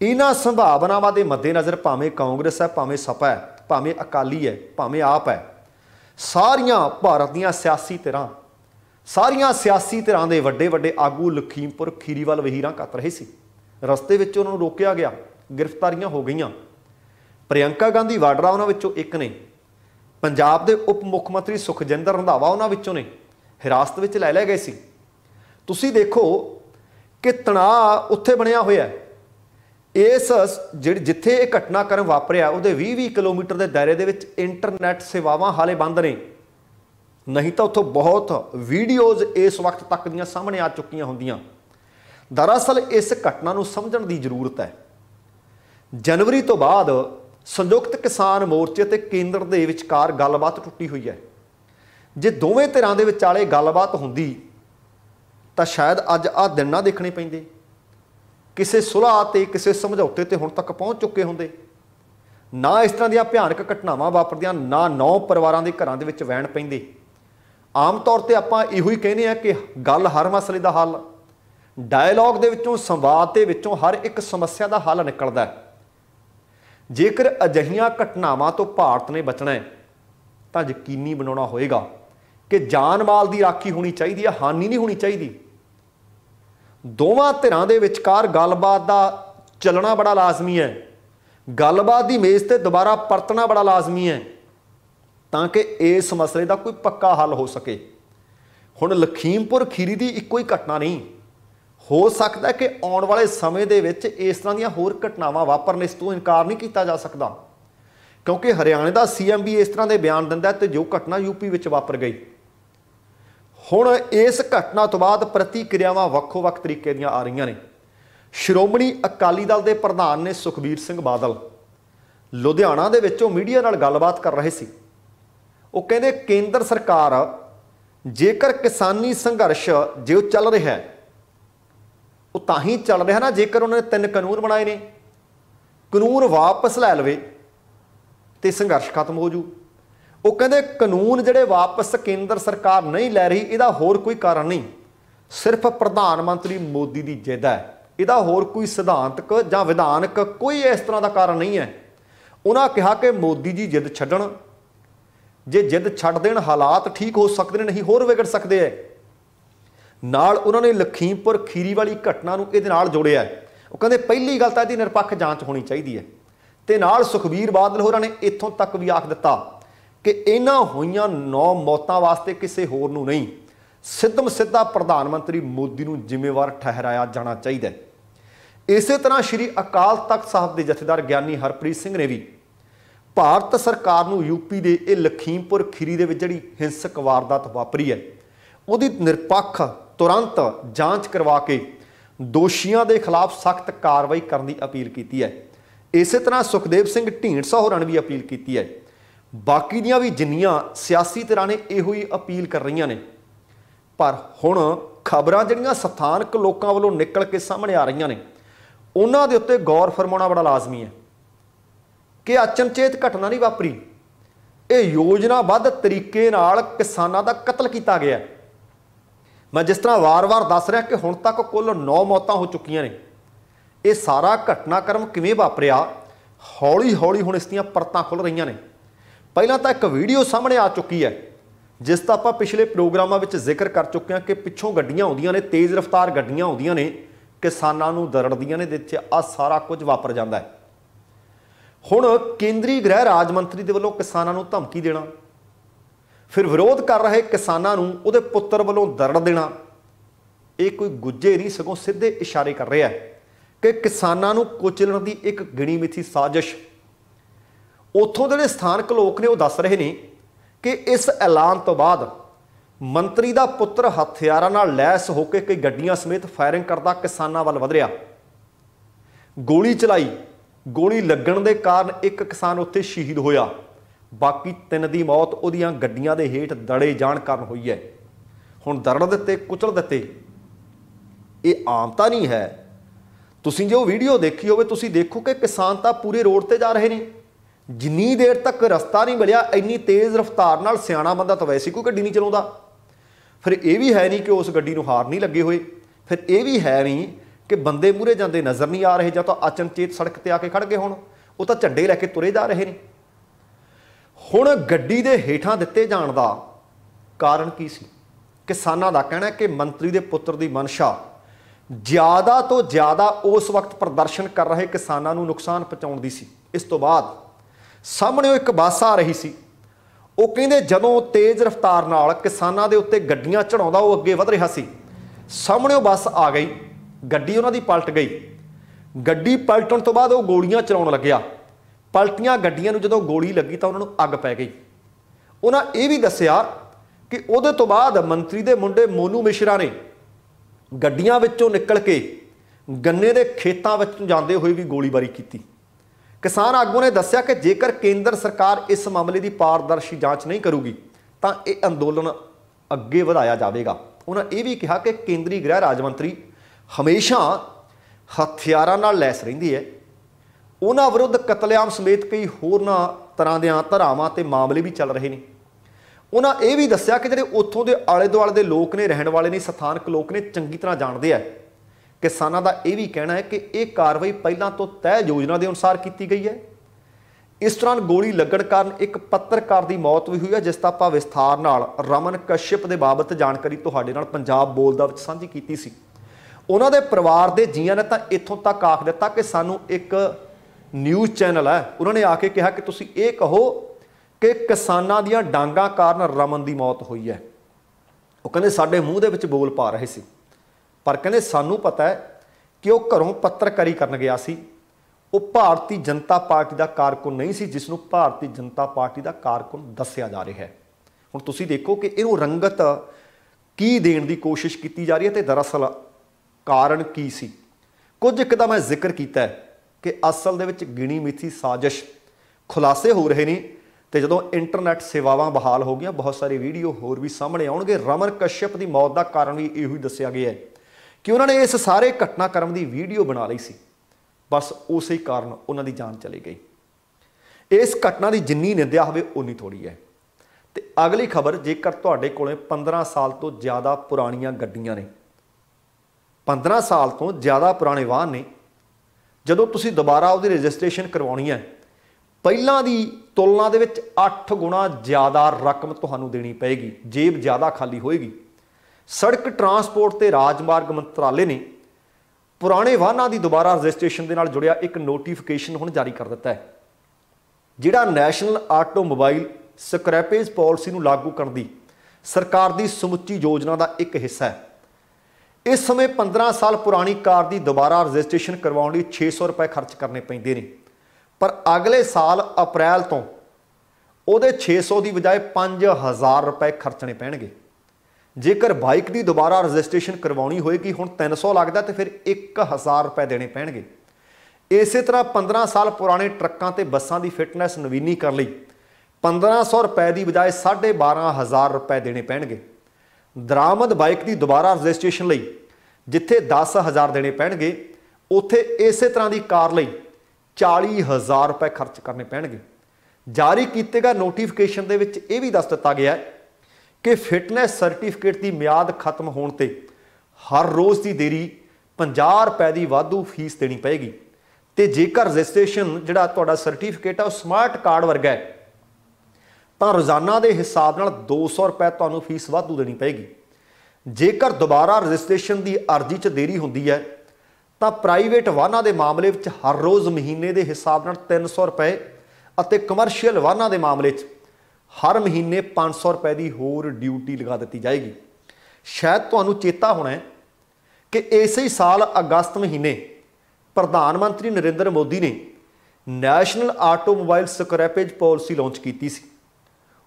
ਇਹਨਾਂ ਸੰਭਾਵਨਾਵਾਂ ਦੇ ਮੱਦੇਨਜ਼ਰ ਭਾਵੇਂ ਕਾਂਗਰਸ ਹੈ ਭਾਵੇਂ ਸਪਾ ਹੈ ਭਾਵੇਂ ਅਕਾਲੀ ਹੈ ਭਾਵੇਂ ਆਪ ਹੈ ਸਾਰੀਆਂ ਭਾਰਤ ਦੀਆਂ ਸਿਆਸੀ ਧਿਰਾਂ ਸਾਰੀਆਂ ਸਿਆਸੀ ਧਿਰਾਂ ਦੇ ਵੱਡੇ ਵੱਡੇ ਆਗੂ ਲਖੀਮਪੁਰ ਖੀਰੀਵਾਲ ਵਹੀਰਾਂ ਕੱਤ ਰਹੇ ਸੀ ਰਸਤੇ ਵਿੱਚ ਉਹਨਾਂ ਨੂੰ ਰੋਕਿਆ ਗਿਆ ਗ੍ਰਿਫਤਾਰੀਆਂ ਹੋ ਗਈਆਂ ਪ੍ਰਿਯੰਕਾ ਗਾਂਧੀ ਵਾਡਰਾ ਉਹਨਾਂ ਵਿੱਚੋਂ ਇੱਕ ਨੇ ਪੰਜਾਬ ਦੇ ਉਪ ਮੁੱਖ ਮੰਤਰੀ ਸੁਖਜਿੰਦਰ ਰੰਧਾਵਾ ਉਹਨਾਂ ਵਿੱਚੋਂ ਨੇ ਹਿਰਾਸਤ ਵਿੱਚ ਲੈ ਲਏ ਗਏ ਸੀ ਤੁਸੀਂ ਦੇਖੋ ਕਿ ਤਣਾਅ ਉੱਥੇ ਬਣਿਆ ਹੋਇਆ ਹੈ ਇਸ ਜਿਹੜੀ ਜਿੱਥੇ ਇਹ ਘਟਨਾ ਕਰਨ ਵਾਪਰਿਆ ਉਹਦੇ 20-20 ਕਿਲੋਮੀਟਰ ਦੇ ਦਾਇਰੇ ਦੇ ਵਿੱਚ ਇੰਟਰਨੈਟ ਸੇਵਾਵਾਂ ਹਾਲੇ ਬੰਦ ਨੇ ਨਹੀਂ ਤਾਂ ਉੱਥੋਂ ਬਹੁਤ ਵੀਡੀਓਜ਼ ਇਸ ਵਕਤ ਤੱਕ ਦੀਆਂ ਸਾਹਮਣੇ ਆ ਚੁੱਕੀਆਂ ਹੁੰਦੀਆਂ ਦਰਅਸਲ ਇਸ ਘਟਨਾ ਨੂੰ ਸਮਝਣ ਦੀ ਜ਼ਰੂਰਤ ਹੈ ਜਨਵਰੀ ਤੋਂ ਬਾਅਦ ਸੰਯੁਕਤ ਕਿਸਾਨ ਮੋਰਚੇ ਤੇ ਕੇਂਦਰ ਦੇ ਵਿਚਕਾਰ ਗੱਲਬਾਤ ਟੁੱਟੀ ਹੋਈ ਹੈ ਜੇ ਦੋਵੇਂ ਧਿਰਾਂ ਦੇ ਵਿਚਾਲੇ ਗੱਲਬਾਤ ਹੁੰਦੀ ਤਾਂ ਸ਼ਾਇਦ ਅੱਜ ਆਹ ਦਿਨ ਨਾ ਦੇਖਣੇ ਪੈਂਦੇ ਕਿਸੇ ਸੁਲਾਹ ਤੇ ਕਿਸੇ ਸਮਝੌਤੇ ਤੇ ਹੁਣ ਤੱਕ ਪਹੁੰਚ ਚੁੱਕੇ ਹੁੰਦੇ ਨਾ ਇਸ ਤਰ੍ਹਾਂ ਦੀਆਂ ਭਿਆਨਕ ਘਟਨਾਵਾਂ ਵਾਪਰਦੀਆਂ ਨਾ ਨੌ ਪਰਿਵਾਰਾਂ ਦੇ ਘਰਾਂ ਦੇ ਵਿੱਚ ਵੈਣ ਪੈਂਦੇ ਆਮ ਤੌਰ ਤੇ ਆਪਾਂ ਇਹੋ ਹੀ ਕਹਿੰਦੇ ਆ ਕਿ ਗੱਲ ਹਰ ਮਸਲੇ ਦਾ ਹੱਲ ਡਾਇਲੌਗ ਦੇ ਵਿੱਚੋਂ ਸੰਵਾਦ ਦੇ ਵਿੱਚੋਂ ਹਰ ਇੱਕ ਸਮੱਸਿਆ ਦਾ ਹੱਲ ਨਿਕਲਦਾ ਹੈ ਜੇਕਰ ਅਜਹੀਆਂ ਘਟਨਾਵਾਂ ਤੋਂ ਭਾਰਤ ਨੇ ਬਚਣਾ ਹੈ ਤਾਂ ਯਕੀਨੀ ਬਣਾਉਣਾ ਹੋਏਗਾ ਕਿ ਜਾਨ ਮਾਲ ਦੀ ਰਾਖੀ ਹੋਣੀ ਚਾਹੀਦੀ ਹੈ ਹਾਨੀ ਨਹੀਂ ਹੋਣੀ ਚਾਹੀਦੀ ਦੋਵਾਂ ਧਿਰਾਂ ਦੇ ਵਿਚਕਾਰ ਗੱਲਬਾਤ ਦਾ ਚੱਲਣਾ ਬੜਾ ਲਾਜ਼ਮੀ ਹੈ ਗੱਲਬਾਤ ਦੀ ਮੇਜ਼ ਤੇ ਦੁਬਾਰਾ ਪਰਤਣਾ ਬੜਾ ਲਾਜ਼ਮੀ ਹੈ ਤਾਂ ਕਿ ਇਸ ਮਸਲੇ ਦਾ ਕੋਈ ਪੱਕਾ ਹੱਲ ਹੋ ਸਕੇ ਹੁਣ ਲਖੀਮਪੁਰ ਖੀਰੀ ਦੀ ਇੱਕੋ ਹੀ ਘਟਨਾ ਨਹੀਂ ਹੋ ਸਕਦਾ ਕਿ ਆਉਣ ਵਾਲੇ ਸਮੇਂ ਦੇ ਵਿੱਚ ਇਸ ਤਰ੍ਹਾਂ ਦੀਆਂ ਹੋਰ ਘਟਨਾਵਾਂ ਵਾਪਰਨ ਇਸ ਤੋਂ ਇਨਕਾਰ ਨਹੀਂ ਕੀਤਾ ਜਾ ਸਕਦਾ ਕਿਉਂਕਿ ਹਰਿਆਣੇ ਦਾ ਸੀਐਮ ਵੀ ਇਸ ਤਰ੍ਹਾਂ ਦੇ ਬਿਆਨ ਦਿੰਦਾ ਤੇ ਜੋ ਘਟਨਾ ਯੂਪੀ ਵਿੱਚ ਵਾਪਰ ਗਈ ਹੁਣ ਇਸ ਘਟਨਾ ਤੋਂ ਬਾਅਦ ਪ੍ਰਤੀਕਿਰਿਆਵਾਂ ਵੱਖੋ-ਵੱਖ ਤਰੀਕੇ ਦੀਆਂ ਆ ਰਹੀਆਂ ਨੇ ਸ਼੍ਰੋਮਣੀ ਅਕਾਲੀ ਦਲ ਦੇ ਪ੍ਰਧਾਨ ਨੇ ਸੁਖਬੀਰ ਸਿੰਘ ਬਾਦਲ ਲੁਧਿਆਣਾ ਦੇ ਵਿੱਚੋਂ ਮੀਡੀਆ ਨਾਲ ਗੱਲਬਾਤ ਕਰ ਰਹੇ ਸੀ ਉਹ ਕਹਿੰਦੇ ਕੇਂਦਰ ਸਰਕਾਰ ਜੇਕਰ ਕਿਸਾਨੀ ਸੰਘਰਸ਼ ਜੇ ਉਹ ਚੱਲ ਰਿਹਾ ਹੈ ਉਹ ਤਾਂ ਹੀ ਚੱਲ ਰਿਹਾ ਨਾ ਜੇਕਰ ਉਹਨਾਂ ਨੇ ਤਿੰਨ ਕਾਨੂੰਨ ਬਣਾਏ ਨੇ ਕਾਨੂੰਨ ਵਾਪਸ ਲੈ ਲਵੇ ਤੇ ਸੰਘਰਸ਼ ਖਤਮ ਹੋ ਜੂ ਉਹ ਕਹਿੰਦੇ ਕਾਨੂੰਨ ਜਿਹੜੇ ਵਾਪਸ ਕੇਂਦਰ ਸਰਕਾਰ ਨਹੀਂ ਲੈ ਰਹੀ ਇਹਦਾ ਹੋਰ ਕੋਈ ਕਾਰਨ ਨਹੀਂ ਸਿਰਫ ਪ੍ਰਧਾਨ ਮੰਤਰੀ ਮੋਦੀ ਦੀ ਜਿੱਦ ਹੈ ਇਹਦਾ ਹੋਰ ਕੋਈ ਸਿਧਾਂਤਕ ਜਾਂ ਵਿਧਾਨਕ ਕੋਈ ਇਸ ਤਰ੍ਹਾਂ ਦਾ ਕਾਰਨ ਨਹੀਂ ਹੈ ਉਹਨਾਂ ਕਿਹਾ ਕਿ ਮੋਦੀ ਜੀ ਜਿੱਦ ਛੱਡਣ ਜੇ ਜਿੱਦ ਛੱਡ ਦੇਣ ਹਾਲਾਤ ਠੀਕ ਹੋ ਸਕਦੇ ਨਹੀਂ ਹੋਰ ਵਿਗੜ ਸਕਦੇ ਐ ਨਾਲ ਉਹਨਾਂ ਨੇ ਲਖੀਮਪੁਰ ਖੀਰੀ ਵਾਲੀ ਘਟਨਾ ਨੂੰ ਇਹਦੇ ਨਾਲ ਜੋੜਿਆ ਉਹ ਕਹਿੰਦੇ ਪਹਿਲੀ ਗੱਲ ਤਾਂ ਇਹਦੀ ਨਿਰਪੱਖ ਜਾਂਚ ਹੋਣੀ ਚਾਹੀਦੀ ਹੈ ਤੇ ਨਾਲ ਸੁਖਬੀਰ ਬਾਦਲ ਹੋਰਾਂ ਨੇ ਇੱਥੋਂ ਤੱਕ ਵੀ ਆਖ ਦਿੱਤਾ ਕਿ ਇਹਨਾਂ ਹੋਈਆਂ ਨੌ ਮੌਤਾਂ ਵਾਸਤੇ ਕਿਸੇ ਹੋਰ ਨੂੰ ਨਹੀਂ ਸਿੱਧਮ ਸਿੱਧਾ ਪ੍ਰਧਾਨ ਮੰਤਰੀ ਮੋਦੀ ਨੂੰ ਜ਼ਿੰਮੇਵਾਰ ਠਹਿਰਾਇਆ ਜਾਣਾ ਚਾਹੀਦਾ ਹੈ ਇਸੇ ਤਰ੍ਹਾਂ ਸ਼੍ਰੀ ਅਕਾਲ ਤਖਤ ਸਾਹਿਬ ਦੇ ਜਥੇਦਾਰ ਗਿਆਨੀ ਹਰਪ੍ਰੀਤ ਸਿੰਘ ਨੇ ਵੀ ਭਾਰਤ ਸਰਕਾਰ ਨੂੰ ਯੂਪੀ ਦੇ ਇਹ ਲਖੀਮਪੁਰ ਖੀਰੀ ਦੇ ਵਿੱਚ ਜਿਹੜੀ ਹਿੰਸਕ ਵਾਰਦਾਤ ਵਾਪਰੀ ਹੈ ਉਹਦੀ ਨਿਰਪੱਖ ਤੁਰੰਤ ਜਾਂਚ ਕਰਵਾ ਕੇ ਦੋਸ਼ੀਆਂ ਦੇ ਖਿਲਾਫ ਸਖਤ ਕਾਰਵਾਈ ਕਰਨ ਦੀ ਅਪੀਲ ਕੀਤੀ ਹੈ ਇਸੇ ਤਰ੍ਹਾਂ ਸੁਖਦੇਵ ਸਿੰਘ ਢੀਂਡਸਾ ਹੋਰਾਂ ਨੇ ਵੀ ਅਪੀਲ ਕੀਤੀ ਹੈ ਬਾਕੀ ਦੀਆਂ ਵੀ ਜਿੰਨੀਆਂ ਸਿਆਸੀ ਧਿਰਾਂ ਨੇ ਇਹੋ ਹੀ ਅਪੀਲ ਕਰ ਰਹੀਆਂ ਨੇ ਪਰ ਹੁਣ ਖਬਰਾਂ ਜਿਹੜੀਆਂ ਸਥਾਨਕ ਲੋਕਾਂ ਵੱਲੋਂ ਨਿਕਲ ਕੇ ਸਾਹਮਣੇ ਆ ਰਹੀਆਂ ਨੇ ਉਹਨਾਂ ਦੇ ਉੱਤੇ ਗੌਰ ਫਰਮਾਉਣਾ ਬੜਾ ਲਾਜ਼ਮੀ ਹੈ ਕਿ ਅਚਨਚੇਤ ਘਟਨਾ ਨਹੀਂ ਵਾਪਰੀ ਇਹ ਯੋਜਨਾਬੱਧ ਤਰੀਕੇ ਨਾਲ ਕਿਸਾਨਾਂ ਦਾ ਕਤਲ ਕੀਤਾ ਗਿਆ ਮੈਂ ਜਿਸ ਤਰ੍ਹਾਂ ਵਾਰ-ਵਾਰ ਦੱਸ ਰਿਹਾ ਕਿ ਹੁਣ ਤੱਕ ਕੁੱਲ 9 ਮੌਤਾਂ ਹੋ ਚੁੱਕੀਆਂ ਨੇ ਇਹ ਸਾਰਾ ਘਟਨਾਕ੍ਰਮ ਕਿਵੇਂ ਵਾਪਰਿਆ ਹੌਲੀ-ਹੌਲੀ ਹੁਣ ਇਸ ਦੀਆਂ ਪਰਤਾਂ ਖੁੱਲ ਰਹੀਆਂ ਨੇ ਪਹਿਲਾਂ ਤਾਂ ਇੱਕ ਵੀਡੀਓ ਸਾਹਮਣੇ ਆ ਚੁੱਕੀ ਹੈ ਜਿਸ ਦਾ ਆਪਾਂ ਪਿਛਲੇ ਪ੍ਰੋਗਰਾਮਾਂ ਵਿੱਚ ਜ਼ਿਕਰ ਕਰ ਚੁੱਕੇ ਹਾਂ ਕਿ ਪਿੱਛੋਂ ਗੱਡੀਆਂ ਆਉਂਦੀਆਂ ਨੇ ਤੇਜ਼ ਰਫ਼ਤਾਰ ਗੱਡੀਆਂ ਆਉਂਦੀਆਂ ਨੇ ਕਿਸਾਨਾਂ ਨੂੰ ਦਰੜਦੀਆਂ ਨੇ ਦੇ ਵਿੱਚ ਆ ਸਾਰਾ ਕੁਝ ਵਾਪਰ ਜਾਂਦਾ ਹੈ ਹੁਣ ਕੇਂਦਰੀ ਗ੍ਰਹਿ ਰਾਜ ਮੰਤਰੀ ਦੇ ਵੱਲੋਂ ਕਿਸਾਨਾਂ ਨੂੰ ਧਮਕੀ ਦੇਣਾ ਫਿਰ ਵਿਰੋਧ ਕਰ ਰਹੇ ਕਿਸਾਨਾਂ ਨੂੰ ਉਹਦੇ ਪੁੱਤਰ ਵੱਲੋਂ ਦਰੜ ਦੇਣਾ ਇਹ ਕੋਈ ਗੁੱਜੇ ਨਹੀਂ ਸਗੋਂ ਸਿੱਧੇ ਇਸ਼ਾਰੇ ਕਰ ਰਿਹਾ ਹੈ ਕਿ ਕਿਸਾਨਾਂ ਨੂੰ ਕੁਚਲਣ ਦੀ ਇੱਕ ਗਿਣੀ ਮਿੱਥੀ ਸਾਜ਼ਿਸ਼ ਉੱਥੋਂ ਦੇ ਜਿਹੜੇ ਸਥਾਨਕ ਲੋਕ ਨੇ ਉਹ ਦੱਸ ਰਹੇ ਨੇ ਕਿ ਇਸ ਐਲਾਨ ਤੋਂ ਬਾਅਦ ਮੰਤਰੀ ਦਾ ਪੁੱਤਰ ਹਥਿਆਰਾਂ ਨਾਲ ਲੈਸ ਹੋ ਕੇ ਕਈ ਗੱਡੀਆਂ ਸਮੇਤ ਫਾਇਰਿੰਗ ਕਰਦਾ ਕਿਸਾਨਾਂ ਵੱਲ ਰਿਹਾ ਗੋਲੀ ਚਲਾਈ ਗੋਲੀ ਲੱਗਣ ਦੇ ਕਾਰਨ ਇੱਕ ਕਿਸਾਨ ਉੱਥੇ ਸ਼ਹੀਦ ਹੋਇਆ ਬਾਕੀ ਤਿੰਨ ਦੀ ਮੌਤ ਉਹਦੀਆਂ ਗੱਡੀਆਂ ਦੇ ਹੇਠ ਦੜੇ ਜਾਣ ਕਾਰਨ ਹੋਈ ਹੈ ਹੁਣ ਦਰੜ ਦਿੱਤੇ ਕੁਚਲ ਦਿੱਤੇ ਇਹ ਆਮ ਤਾਂ ਨਹੀਂ ਹੈ ਤੁਸੀਂ ਜੇ ਉਹ ਵੀਡੀਓ ਦੇਖੀ ਹੋਵੇ ਤੁਸੀਂ ਦੇਖੋ ਕਿ ਕਿਸਾਨ ਤਾਂ ਪੂਰੇ ਰੋਡ ਤੇ ਜਾ ਰਹੇ ਨੇ ਜਿੰਨੀ ਦੇਰ ਤੱਕ ਰਸਤਾ ਨਹੀਂ ਮਿਲਿਆ ਇੰਨੀ ਤੇਜ਼ ਰਫ਼ਤਾਰ ਨਾਲ ਸਿਆਣਾ ਬੰਦਾ ਤਾਂ ਵੈਸੇ ਕੋਈ ਗੱਡੀ ਨਹੀਂ ਚਲਾਉਂਦਾ ਫਿਰ ਇਹ ਵੀ ਹੈ ਨਹੀਂ ਕਿ ਉਸ ਗੱਡੀ ਨੂੰ ਹਾਰ ਨਹੀਂ ਲੱਗੇ ਹੋਏ ਫਿਰ ਇਹ ਵੀ ਹੈ ਨਹੀਂ ਕਿ ਬੰਦੇ ਮੂਰੇ ਜਾਂਦੇ ਨਜ਼ਰ ਨਹੀਂ ਆ ਰਹੇ ਜਾਂ ਤਾਂ ਅਚਨਚੇਤ ਸੜਕ ਤੇ ਆ ਕੇ ਖੜ ਗਏ ਹੋਣ ਉਹ ਤਾਂ ਝੰਡੇ ਲੈ ਕੇ ਤੁਰੇ ਜਾ ਰਹੇ ਨੇ ਹੁਣ ਗੱਡੀ ਦੇ ਹੇਠਾਂ ਦਿੱਤੇ ਜਾਣ ਦਾ ਕਾਰਨ ਕੀ ਸੀ ਕਿਸਾਨਾਂ ਦਾ ਕਹਿਣਾ ਕਿ ਮੰਤਰੀ ਦੇ ਪੁੱਤਰ ਦੀ ਮਨਸ਼ਾ ਜ਼ਿਆਦਾ ਤੋਂ ਜ਼ਿਆਦਾ ਉਸ ਵਕਤ ਪ੍ਰਦਰਸ਼ਨ ਕਰ ਰਹੇ ਕਿਸਾਨਾਂ ਨੂੰ ਨੁਕਸਾਨ ਪਹੁੰਚਾਉਣ ਦੀ ਸੀ ਇਸ ਤੋਂ ਬਾਅਦ ਸਾਹਮਣੇ ਇੱਕ ਬੱਸ ਆ ਰਹੀ ਸੀ ਉਹ ਕਹਿੰਦੇ ਜਦੋਂ ਤੇਜ਼ ਰਫ਼ਤਾਰ ਨਾਲ ਕਿਸਾਨਾਂ ਦੇ ਉੱਤੇ ਗੱਡੀਆਂ ਚੜਾਉਂਦਾ ਉਹ ਅੱਗੇ ਵਧ ਰਿਹਾ ਸੀ ਸਾਹਮਣੇ ਉਹ ਬੱਸ ਆ ਗਈ ਗੱਡੀ ਉਹਨਾਂ ਦੀ ਪਲਟ ਗਈ ਗੱਡੀ ਪਲਟਣ ਤੋਂ ਬਾਅਦ ਉਹ ਗੋਲੀਆਂ ਚਲਾਉਣ ਲੱਗਿਆ ਪਲਟੀਆਂ ਗੱਡੀਆਂ ਨੂੰ ਜਦੋਂ ਗੋਲੀ ਲੱਗੀ ਤਾਂ ਉਹਨਾਂ ਨੂੰ ਅੱਗ ਪੈ ਗਈ ਉਹਨਾਂ ਇਹ ਵੀ ਦੱਸਿਆ ਕਿ ਉਹਦੇ ਤੋਂ ਬਾਅਦ ਮੰਤਰੀ ਦੇ ਮੁੰਡੇ ਮੋਨੂ ਮਿਸ਼ਰਾ ਨੇ ਗੱਡੀਆਂ ਵਿੱਚੋਂ ਨਿਕਲ ਕੇ ਗੰਨੇ ਦੇ ਖੇਤਾਂ ਵਿੱਚ ਜਾਂਦੇ ਹੋਏ ਵੀ ਗੋਲੀਬਾਰੀ ਕੀਤੀ ਕਿਸਾਨ ਆਗੂ ਨੇ ਦੱਸਿਆ ਕਿ ਜੇਕਰ ਕੇਂਦਰ ਸਰਕਾਰ ਇਸ ਮਾਮਲੇ ਦੀ ਪਾਰਦਰਸ਼ੀ ਜਾਂਚ ਨਹੀਂ ਕਰੂਗੀ ਤਾਂ ਇਹ ਅੰਦੋਲਨ ਅੱਗੇ ਵਧਾਇਆ ਜਾਵੇਗਾ ਉਹਨਾਂ ਇਹ ਵੀ ਕਿਹਾ ਕਿ ਕੇਂਦਰੀ ਗ੍ਰਹਿ ਰਾਜ ਮੰਤਰੀ ਹਮੇਸ਼ਾ ਹਥਿਆਰਾਂ ਨਾਲ ਲੈਸ ਰਹਿੰਦੀ ਹੈ ਉਹਨਾਂ ਵਿਰੁੱਧ ਕਤਲੇਆਮ ਸਮੇਤ ਕਈ ਹੋਰਨਾਂ ਤਰ੍ਹਾਂ ਦੇ ਧਰਾਵਾਂ ਤੇ ਮਾਮਲੇ ਵੀ ਚੱਲ ਰਹੇ ਨੇ ਉਹਨਾਂ ਇਹ ਵੀ ਦੱਸਿਆ ਕਿ ਜਿਹੜੇ ਉੱਥੋਂ ਦੇ ਆਲੇ ਦੁਆਲੇ ਦੇ ਲੋਕ ਨੇ ਰਹਿਣ ਵਾਲੇ ਨੇ ਸਥਾਨਕ ਲੋਕ ਨੇ ਚੰਗੀ ਤਰ੍ਹਾਂ ਜਾਣਦੇ ਆ ਕਿਸਾਨਾਂ ਦਾ ਇਹ ਵੀ ਕਹਿਣਾ ਹੈ ਕਿ ਇਹ ਕਾਰਵਾਈ ਪਹਿਲਾਂ ਤੋਂ ਤੈਅ ਯੋਜਨਾ ਦੇ ਅਨੁਸਾਰ ਕੀਤੀ ਗਈ ਹੈ ਇਸ ਤਰ੍ਹਾਂ ਗੋਲੀ ਲੱਗਣ ਕਾਰਨ ਇੱਕ ਪੱਤਰਕਾਰ ਦੀ ਮੌਤ ਵੀ ਹੋਈ ਹੈ ਜਿਸ ਦਾ ਆਪਾਂ ਵਿਸਥਾਰ ਨਾਲ ਰਮਨ ਕਸ਼ਿਪ ਦੇ ਬਾਬਤ ਜਾਣਕਾਰੀ ਤੁਹਾਡੇ ਨਾਲ ਪੰਜਾਬ ਬੋਲ ਦਾ ਵਿੱਚ ਸਾਂਝੀ ਕੀਤੀ ਸੀ ਉਹਨਾਂ ਦੇ ਪਰਿਵਾਰ ਦੇ ਜੀਆਂ ਨੇ ਤਾਂ ਇੱਥੋਂ ਤੱਕ ਆਖ ਦਿੱਤਾ ਕਿ ਸਾਨੂੰ ਇੱਕ ਨਿਊਜ਼ ਚੈਨਲ ਹੈ ਉਹਨਾਂ ਨੇ ਆ ਕੇ ਕਿਹਾ ਕਿ ਤੁਸੀਂ ਇਹ ਕਹੋ ਕਿ ਕਿਸਾਨਾਂ ਦੀਆਂ ਡਾਂਗਾਂ ਕਾਰਨ ਰਮਨ ਦੀ ਮੌਤ ਹੋਈ ਹੈ ਉਹ ਕਹਿੰਦੇ ਸਾਡੇ ਮੂੰਹ ਦੇ ਵਿੱਚ ਬੋਲ ਪਾ ਰਹੇ ਸੀ ਪਰ ਕਹਿੰਦੇ ਸਾਨੂੰ ਪਤਾ ਹੈ ਕਿ ਉਹ ਘਰੋਂ ਪੱਤਰਕਾਰੀ ਕਰਨ ਗਿਆ ਸੀ ਉਹ ਭਾਰਤੀ ਜਨਤਾ ਪਾਰਟੀ ਦਾ ਕਾਰਕੁਨ ਨਹੀਂ ਸੀ ਜਿਸ ਨੂੰ ਭਾਰਤੀ ਜਨਤਾ ਪਾਰਟੀ ਦਾ ਕਾਰਕੁਨ ਦੱਸਿਆ ਜਾ ਰਿਹਾ ਹੈ ਹੁਣ ਤੁਸੀਂ ਦੇਖੋ ਕਿ ਇਹਨੂੰ ਰੰਗਤ ਕੀ ਦੇਣ ਦੀ ਕੋਸ਼ਿਸ਼ ਕੀਤੀ ਜਾ ਰਹੀ ਹੈ ਤੇ ਦਰਅਸਲ ਕਾਰਨ ਕੀ ਸੀ ਕੁਝ ਇੱਕ ਦਾ ਮੈਂ ਜ਼ਿਕਰ ਕੀਤਾ ਹੈ ਕਿ ਅਸਲ ਦੇ ਵਿੱਚ ਗਿਣੀ ਮਿੱਥੀ ਸਾਜ਼ਿਸ਼ ਖੁਲਾਸੇ ਹੋ ਰਹੇ ਨੇ ਤੇ ਜਦੋਂ ਇੰਟਰਨੈਟ ਸੇਵਾਵਾਂ ਬਹਾਲ ਹੋ ਗਈਆਂ ਬਹੁਤ ਸਾਰੇ ਵੀਡੀਓ ਹੋਰ ਵੀ ਸਾਹਮਣੇ ਆਉਣਗੇ ਰਮਨ ਕਸ਼ਯਪ ਦੀ ਮੌਤ ਦਾ ਕਾਰਨ ਵੀ ਇਹੋ ਹੀ ਦੱਸਿਆ ਗਿਆ ਹੈ ਕਿ ਉਹਨਾਂ ਨੇ ਇਸ ਸਾਰੇ ਘਟਨਾਕ੍ਰਮ ਦੀ ਵੀਡੀਓ ਬਣਾ ਲਈ ਸੀ ਬਸ ਉਸੇ ਕਾਰਨ ਉਹਨਾਂ ਦੀ ਜਾਨ ਚਲੀ ਗਈ ਇਸ ਘਟਨਾ ਦੀ ਜਿੰਨੀ ਨਿੰਦਿਆ ਹੋਵੇ ਉਨੀ ਥੋੜੀ ਹੈ ਤੇ ਅਗਲੀ ਖਬਰ ਜੇਕਰ ਤੁਹਾਡੇ ਕੋਲੇ 15 ਸਾਲ ਤੋਂ ਜ਼ਿਆਦਾ ਪੁਰਾਣੀਆਂ ਗੱਡੀਆਂ ਨੇ 15 ਸਾਲ ਤੋਂ ਜ਼ਿਆਦਾ ਪੁਰਾਣੇ ਵਾਹਨ ਨੇ ਜਦੋਂ ਤੁਸੀਂ ਦੁਬਾਰਾ ਉਹਦੀ ਰਜਿਸਟ੍ਰੇਸ਼ਨ ਕਰਵਾਉਣੀ ਹੈ ਪਹਿਲਾਂ ਦੀ ਤੁਲਨਾ ਦੇ ਵਿੱਚ 8 ਗੁਣਾ ਜ਼ਿਆਦਾ ਰਕਮ ਤੁਹਾਨੂੰ ਦੇਣੀ ਪਏਗੀ ਜੇਬ ਜ਼ਿਆਦਾ ਖਾਲੀ ਹੋਏਗੀ ਸੜਕ ਟਰਾਂਸਪੋਰਟ ਤੇ ਰਾਜਮਾਰਗ ਮੰਤਰਾਲੇ ਨੇ ਪੁਰਾਣੇ ਵਾਹਨਾਂ ਦੀ ਦੁਬਾਰਾ ਰਜਿਸਟ੍ਰੇਸ਼ਨ ਦੇ ਨਾਲ ਜੁੜਿਆ ਇੱਕ ਨੋਟੀਫਿਕੇਸ਼ਨ ਹੁਣ ਜਾਰੀ ਕਰ ਦਿੱਤਾ ਹੈ ਜਿਹੜਾ ਨੈਸ਼ਨਲ ਆਟੋਮੋਬਾਈਲ ਸਕ੍ਰੈਪੇਜ ਪਾਲਿਸੀ ਨੂੰ ਲਾਗੂ ਕਰਨ ਦੀ ਸਰਕਾਰ ਦੀ ਸਮੁੱਚੀ ਯੋਜਨਾ ਦਾ ਇੱਕ ਹਿੱਸਾ ਹੈ ਇਸ ਸਮੇਂ 15 ਸਾਲ ਪੁਰਾਣੀ ਕਾਰ ਦੀ ਦੁਬਾਰਾ ਰਜਿਸਟ੍ਰੇਸ਼ਨ ਕਰਵਾਉਣ ਲਈ 600 ਰੁਪਏ ਖਰਚ ਕਰਨੇ ਪੈਂਦੇ ਨੇ ਪਰ ਅਗਲੇ ਸਾਲ ਅਪ੍ਰੈਲ ਤੋਂ ਉਹਦੇ 600 ਦੀ ਬਜਾਏ 5000 ਰੁਪਏ ਖਰਚਣੇ ਪੈਣਗੇ ਜੇਕਰ ਬਾਈਕ ਦੀ ਦੁਬਾਰਾ ਰਜਿਸਟ੍ਰੇਸ਼ਨ ਕਰਵਾਉਣੀ ਹੋਏਗੀ ਹੁਣ 300 ਲੱਗਦਾ ਤੇ ਫਿਰ 1000 ਰੁਪਏ ਦੇਣੇ ਪੈਣਗੇ ਇਸੇ ਤਰ੍ਹਾਂ 15 ਸਾਲ ਪੁਰਾਣੇ ਟਰੱਕਾਂ ਤੇ ਬੱਸਾਂ ਦੀ ਫਿਟਨੈਸ ਨਵੀਨੀ ਕਰ ਲਈ 1500 ਰੁਪਏ ਦੀ ਬਜਾਏ 12500 ਰੁਪਏ ਦੇਣੇ ਪੈਣਗੇ ਦਰਾਮਦ ਬਾਈਕ ਦੀ ਦੁਬਾਰਾ ਰਜਿਸਟ੍ਰੇਸ਼ਨ ਲਈ ਜਿੱਥੇ 10000 ਦੇਣੇ ਪੈਣਗੇ ਉੱਥੇ ਇਸੇ ਤਰ੍ਹਾਂ ਦੀ ਕਾਰ ਲਈ 40000 ਰੁਪਏ ਖਰਚ ਕਰਨੇ ਪੈਣਗੇ ਜਾਰੀ ਕੀਤੇ ਗਏ ਨੋਟੀਫਿਕੇਸ਼ਨ ਦੇ ਵਿੱਚ ਇਹ ਵੀ ਦੱਸ ਦਿੱਤਾ ਗਿਆ ਹੈ ਕਿ ਫਿਟਨੈਸ ਸਰਟੀਫਿਕੇਟ ਦੀ ਮਿਆਦ ਖਤਮ ਹੋਣ ਤੇ ਹਰ ਰੋਜ਼ ਦੀ ਦੇਰੀ 50 ਰੁਪਏ ਦੀ ਵਾਧੂ ਫੀਸ ਦੇਣੀ ਪਏਗੀ ਤੇ ਜੇਕਰ ਰਜਿਸਟ੍ਰੇਸ਼ਨ ਜਿਹੜਾ ਤੁਹਾਡਾ ਸਰਟੀਫਿਕੇਟ ਹੈ ਉਹ ਸਮਾਰਟ ਕਾਰਡ ਵਰਗਾ ਹੈ ਤਾਂ ਰੋਜ਼ਾਨਾ ਦੇ ਹਿਸਾਬ ਨਾਲ 200 ਰੁਪਏ ਤੁਹਾਨੂੰ ਫੀਸ ਵਾਧੂ ਦੇਣੀ ਪਏਗੀ ਜੇਕਰ ਦੁਬਾਰਾ ਰਜਿਸਟ੍ਰੇਸ਼ਨ ਦੀ ਅਰਜ਼ੀ 'ਚ ਦੇਰੀ ਹੁੰਦੀ ਹੈ ਤਾਂ ਪ੍ਰਾਈਵੇਟ ਵਾਹਨਾਂ ਦੇ ਮਾਮਲੇ ਵਿੱਚ ਹਰ ਰੋਜ਼ ਮਹੀਨੇ ਦੇ ਹਿਸਾਬ ਨਾਲ 300 ਰੁਪਏ ਅਤੇ ਕਮਰਸ਼ੀਅਲ ਵਾਹਨਾਂ ਦੇ ਮਾਮਲੇ 'ਚ ਹਰ ਮਹੀਨੇ 500 ਰੁਪਏ ਦੀ ਹੋਰ ਡਿਊਟੀ ਲਗਾ ਦਿੱਤੀ ਜਾਏਗੀ ਸ਼ਾਇਦ ਤੁਹਾਨੂੰ ਚੇਤਾ ਹੋਣਾ ਹੈ ਕਿ ਇਸੇ ਹੀ ਸਾਲ ਅਗਸਤ ਮਹੀਨੇ ਪ੍ਰਧਾਨ ਮੰਤਰੀ ਨਰਿੰਦਰ ਮੋਦੀ ਨੇ national automobile scrappage policy launch ਕੀਤੀ ਸੀ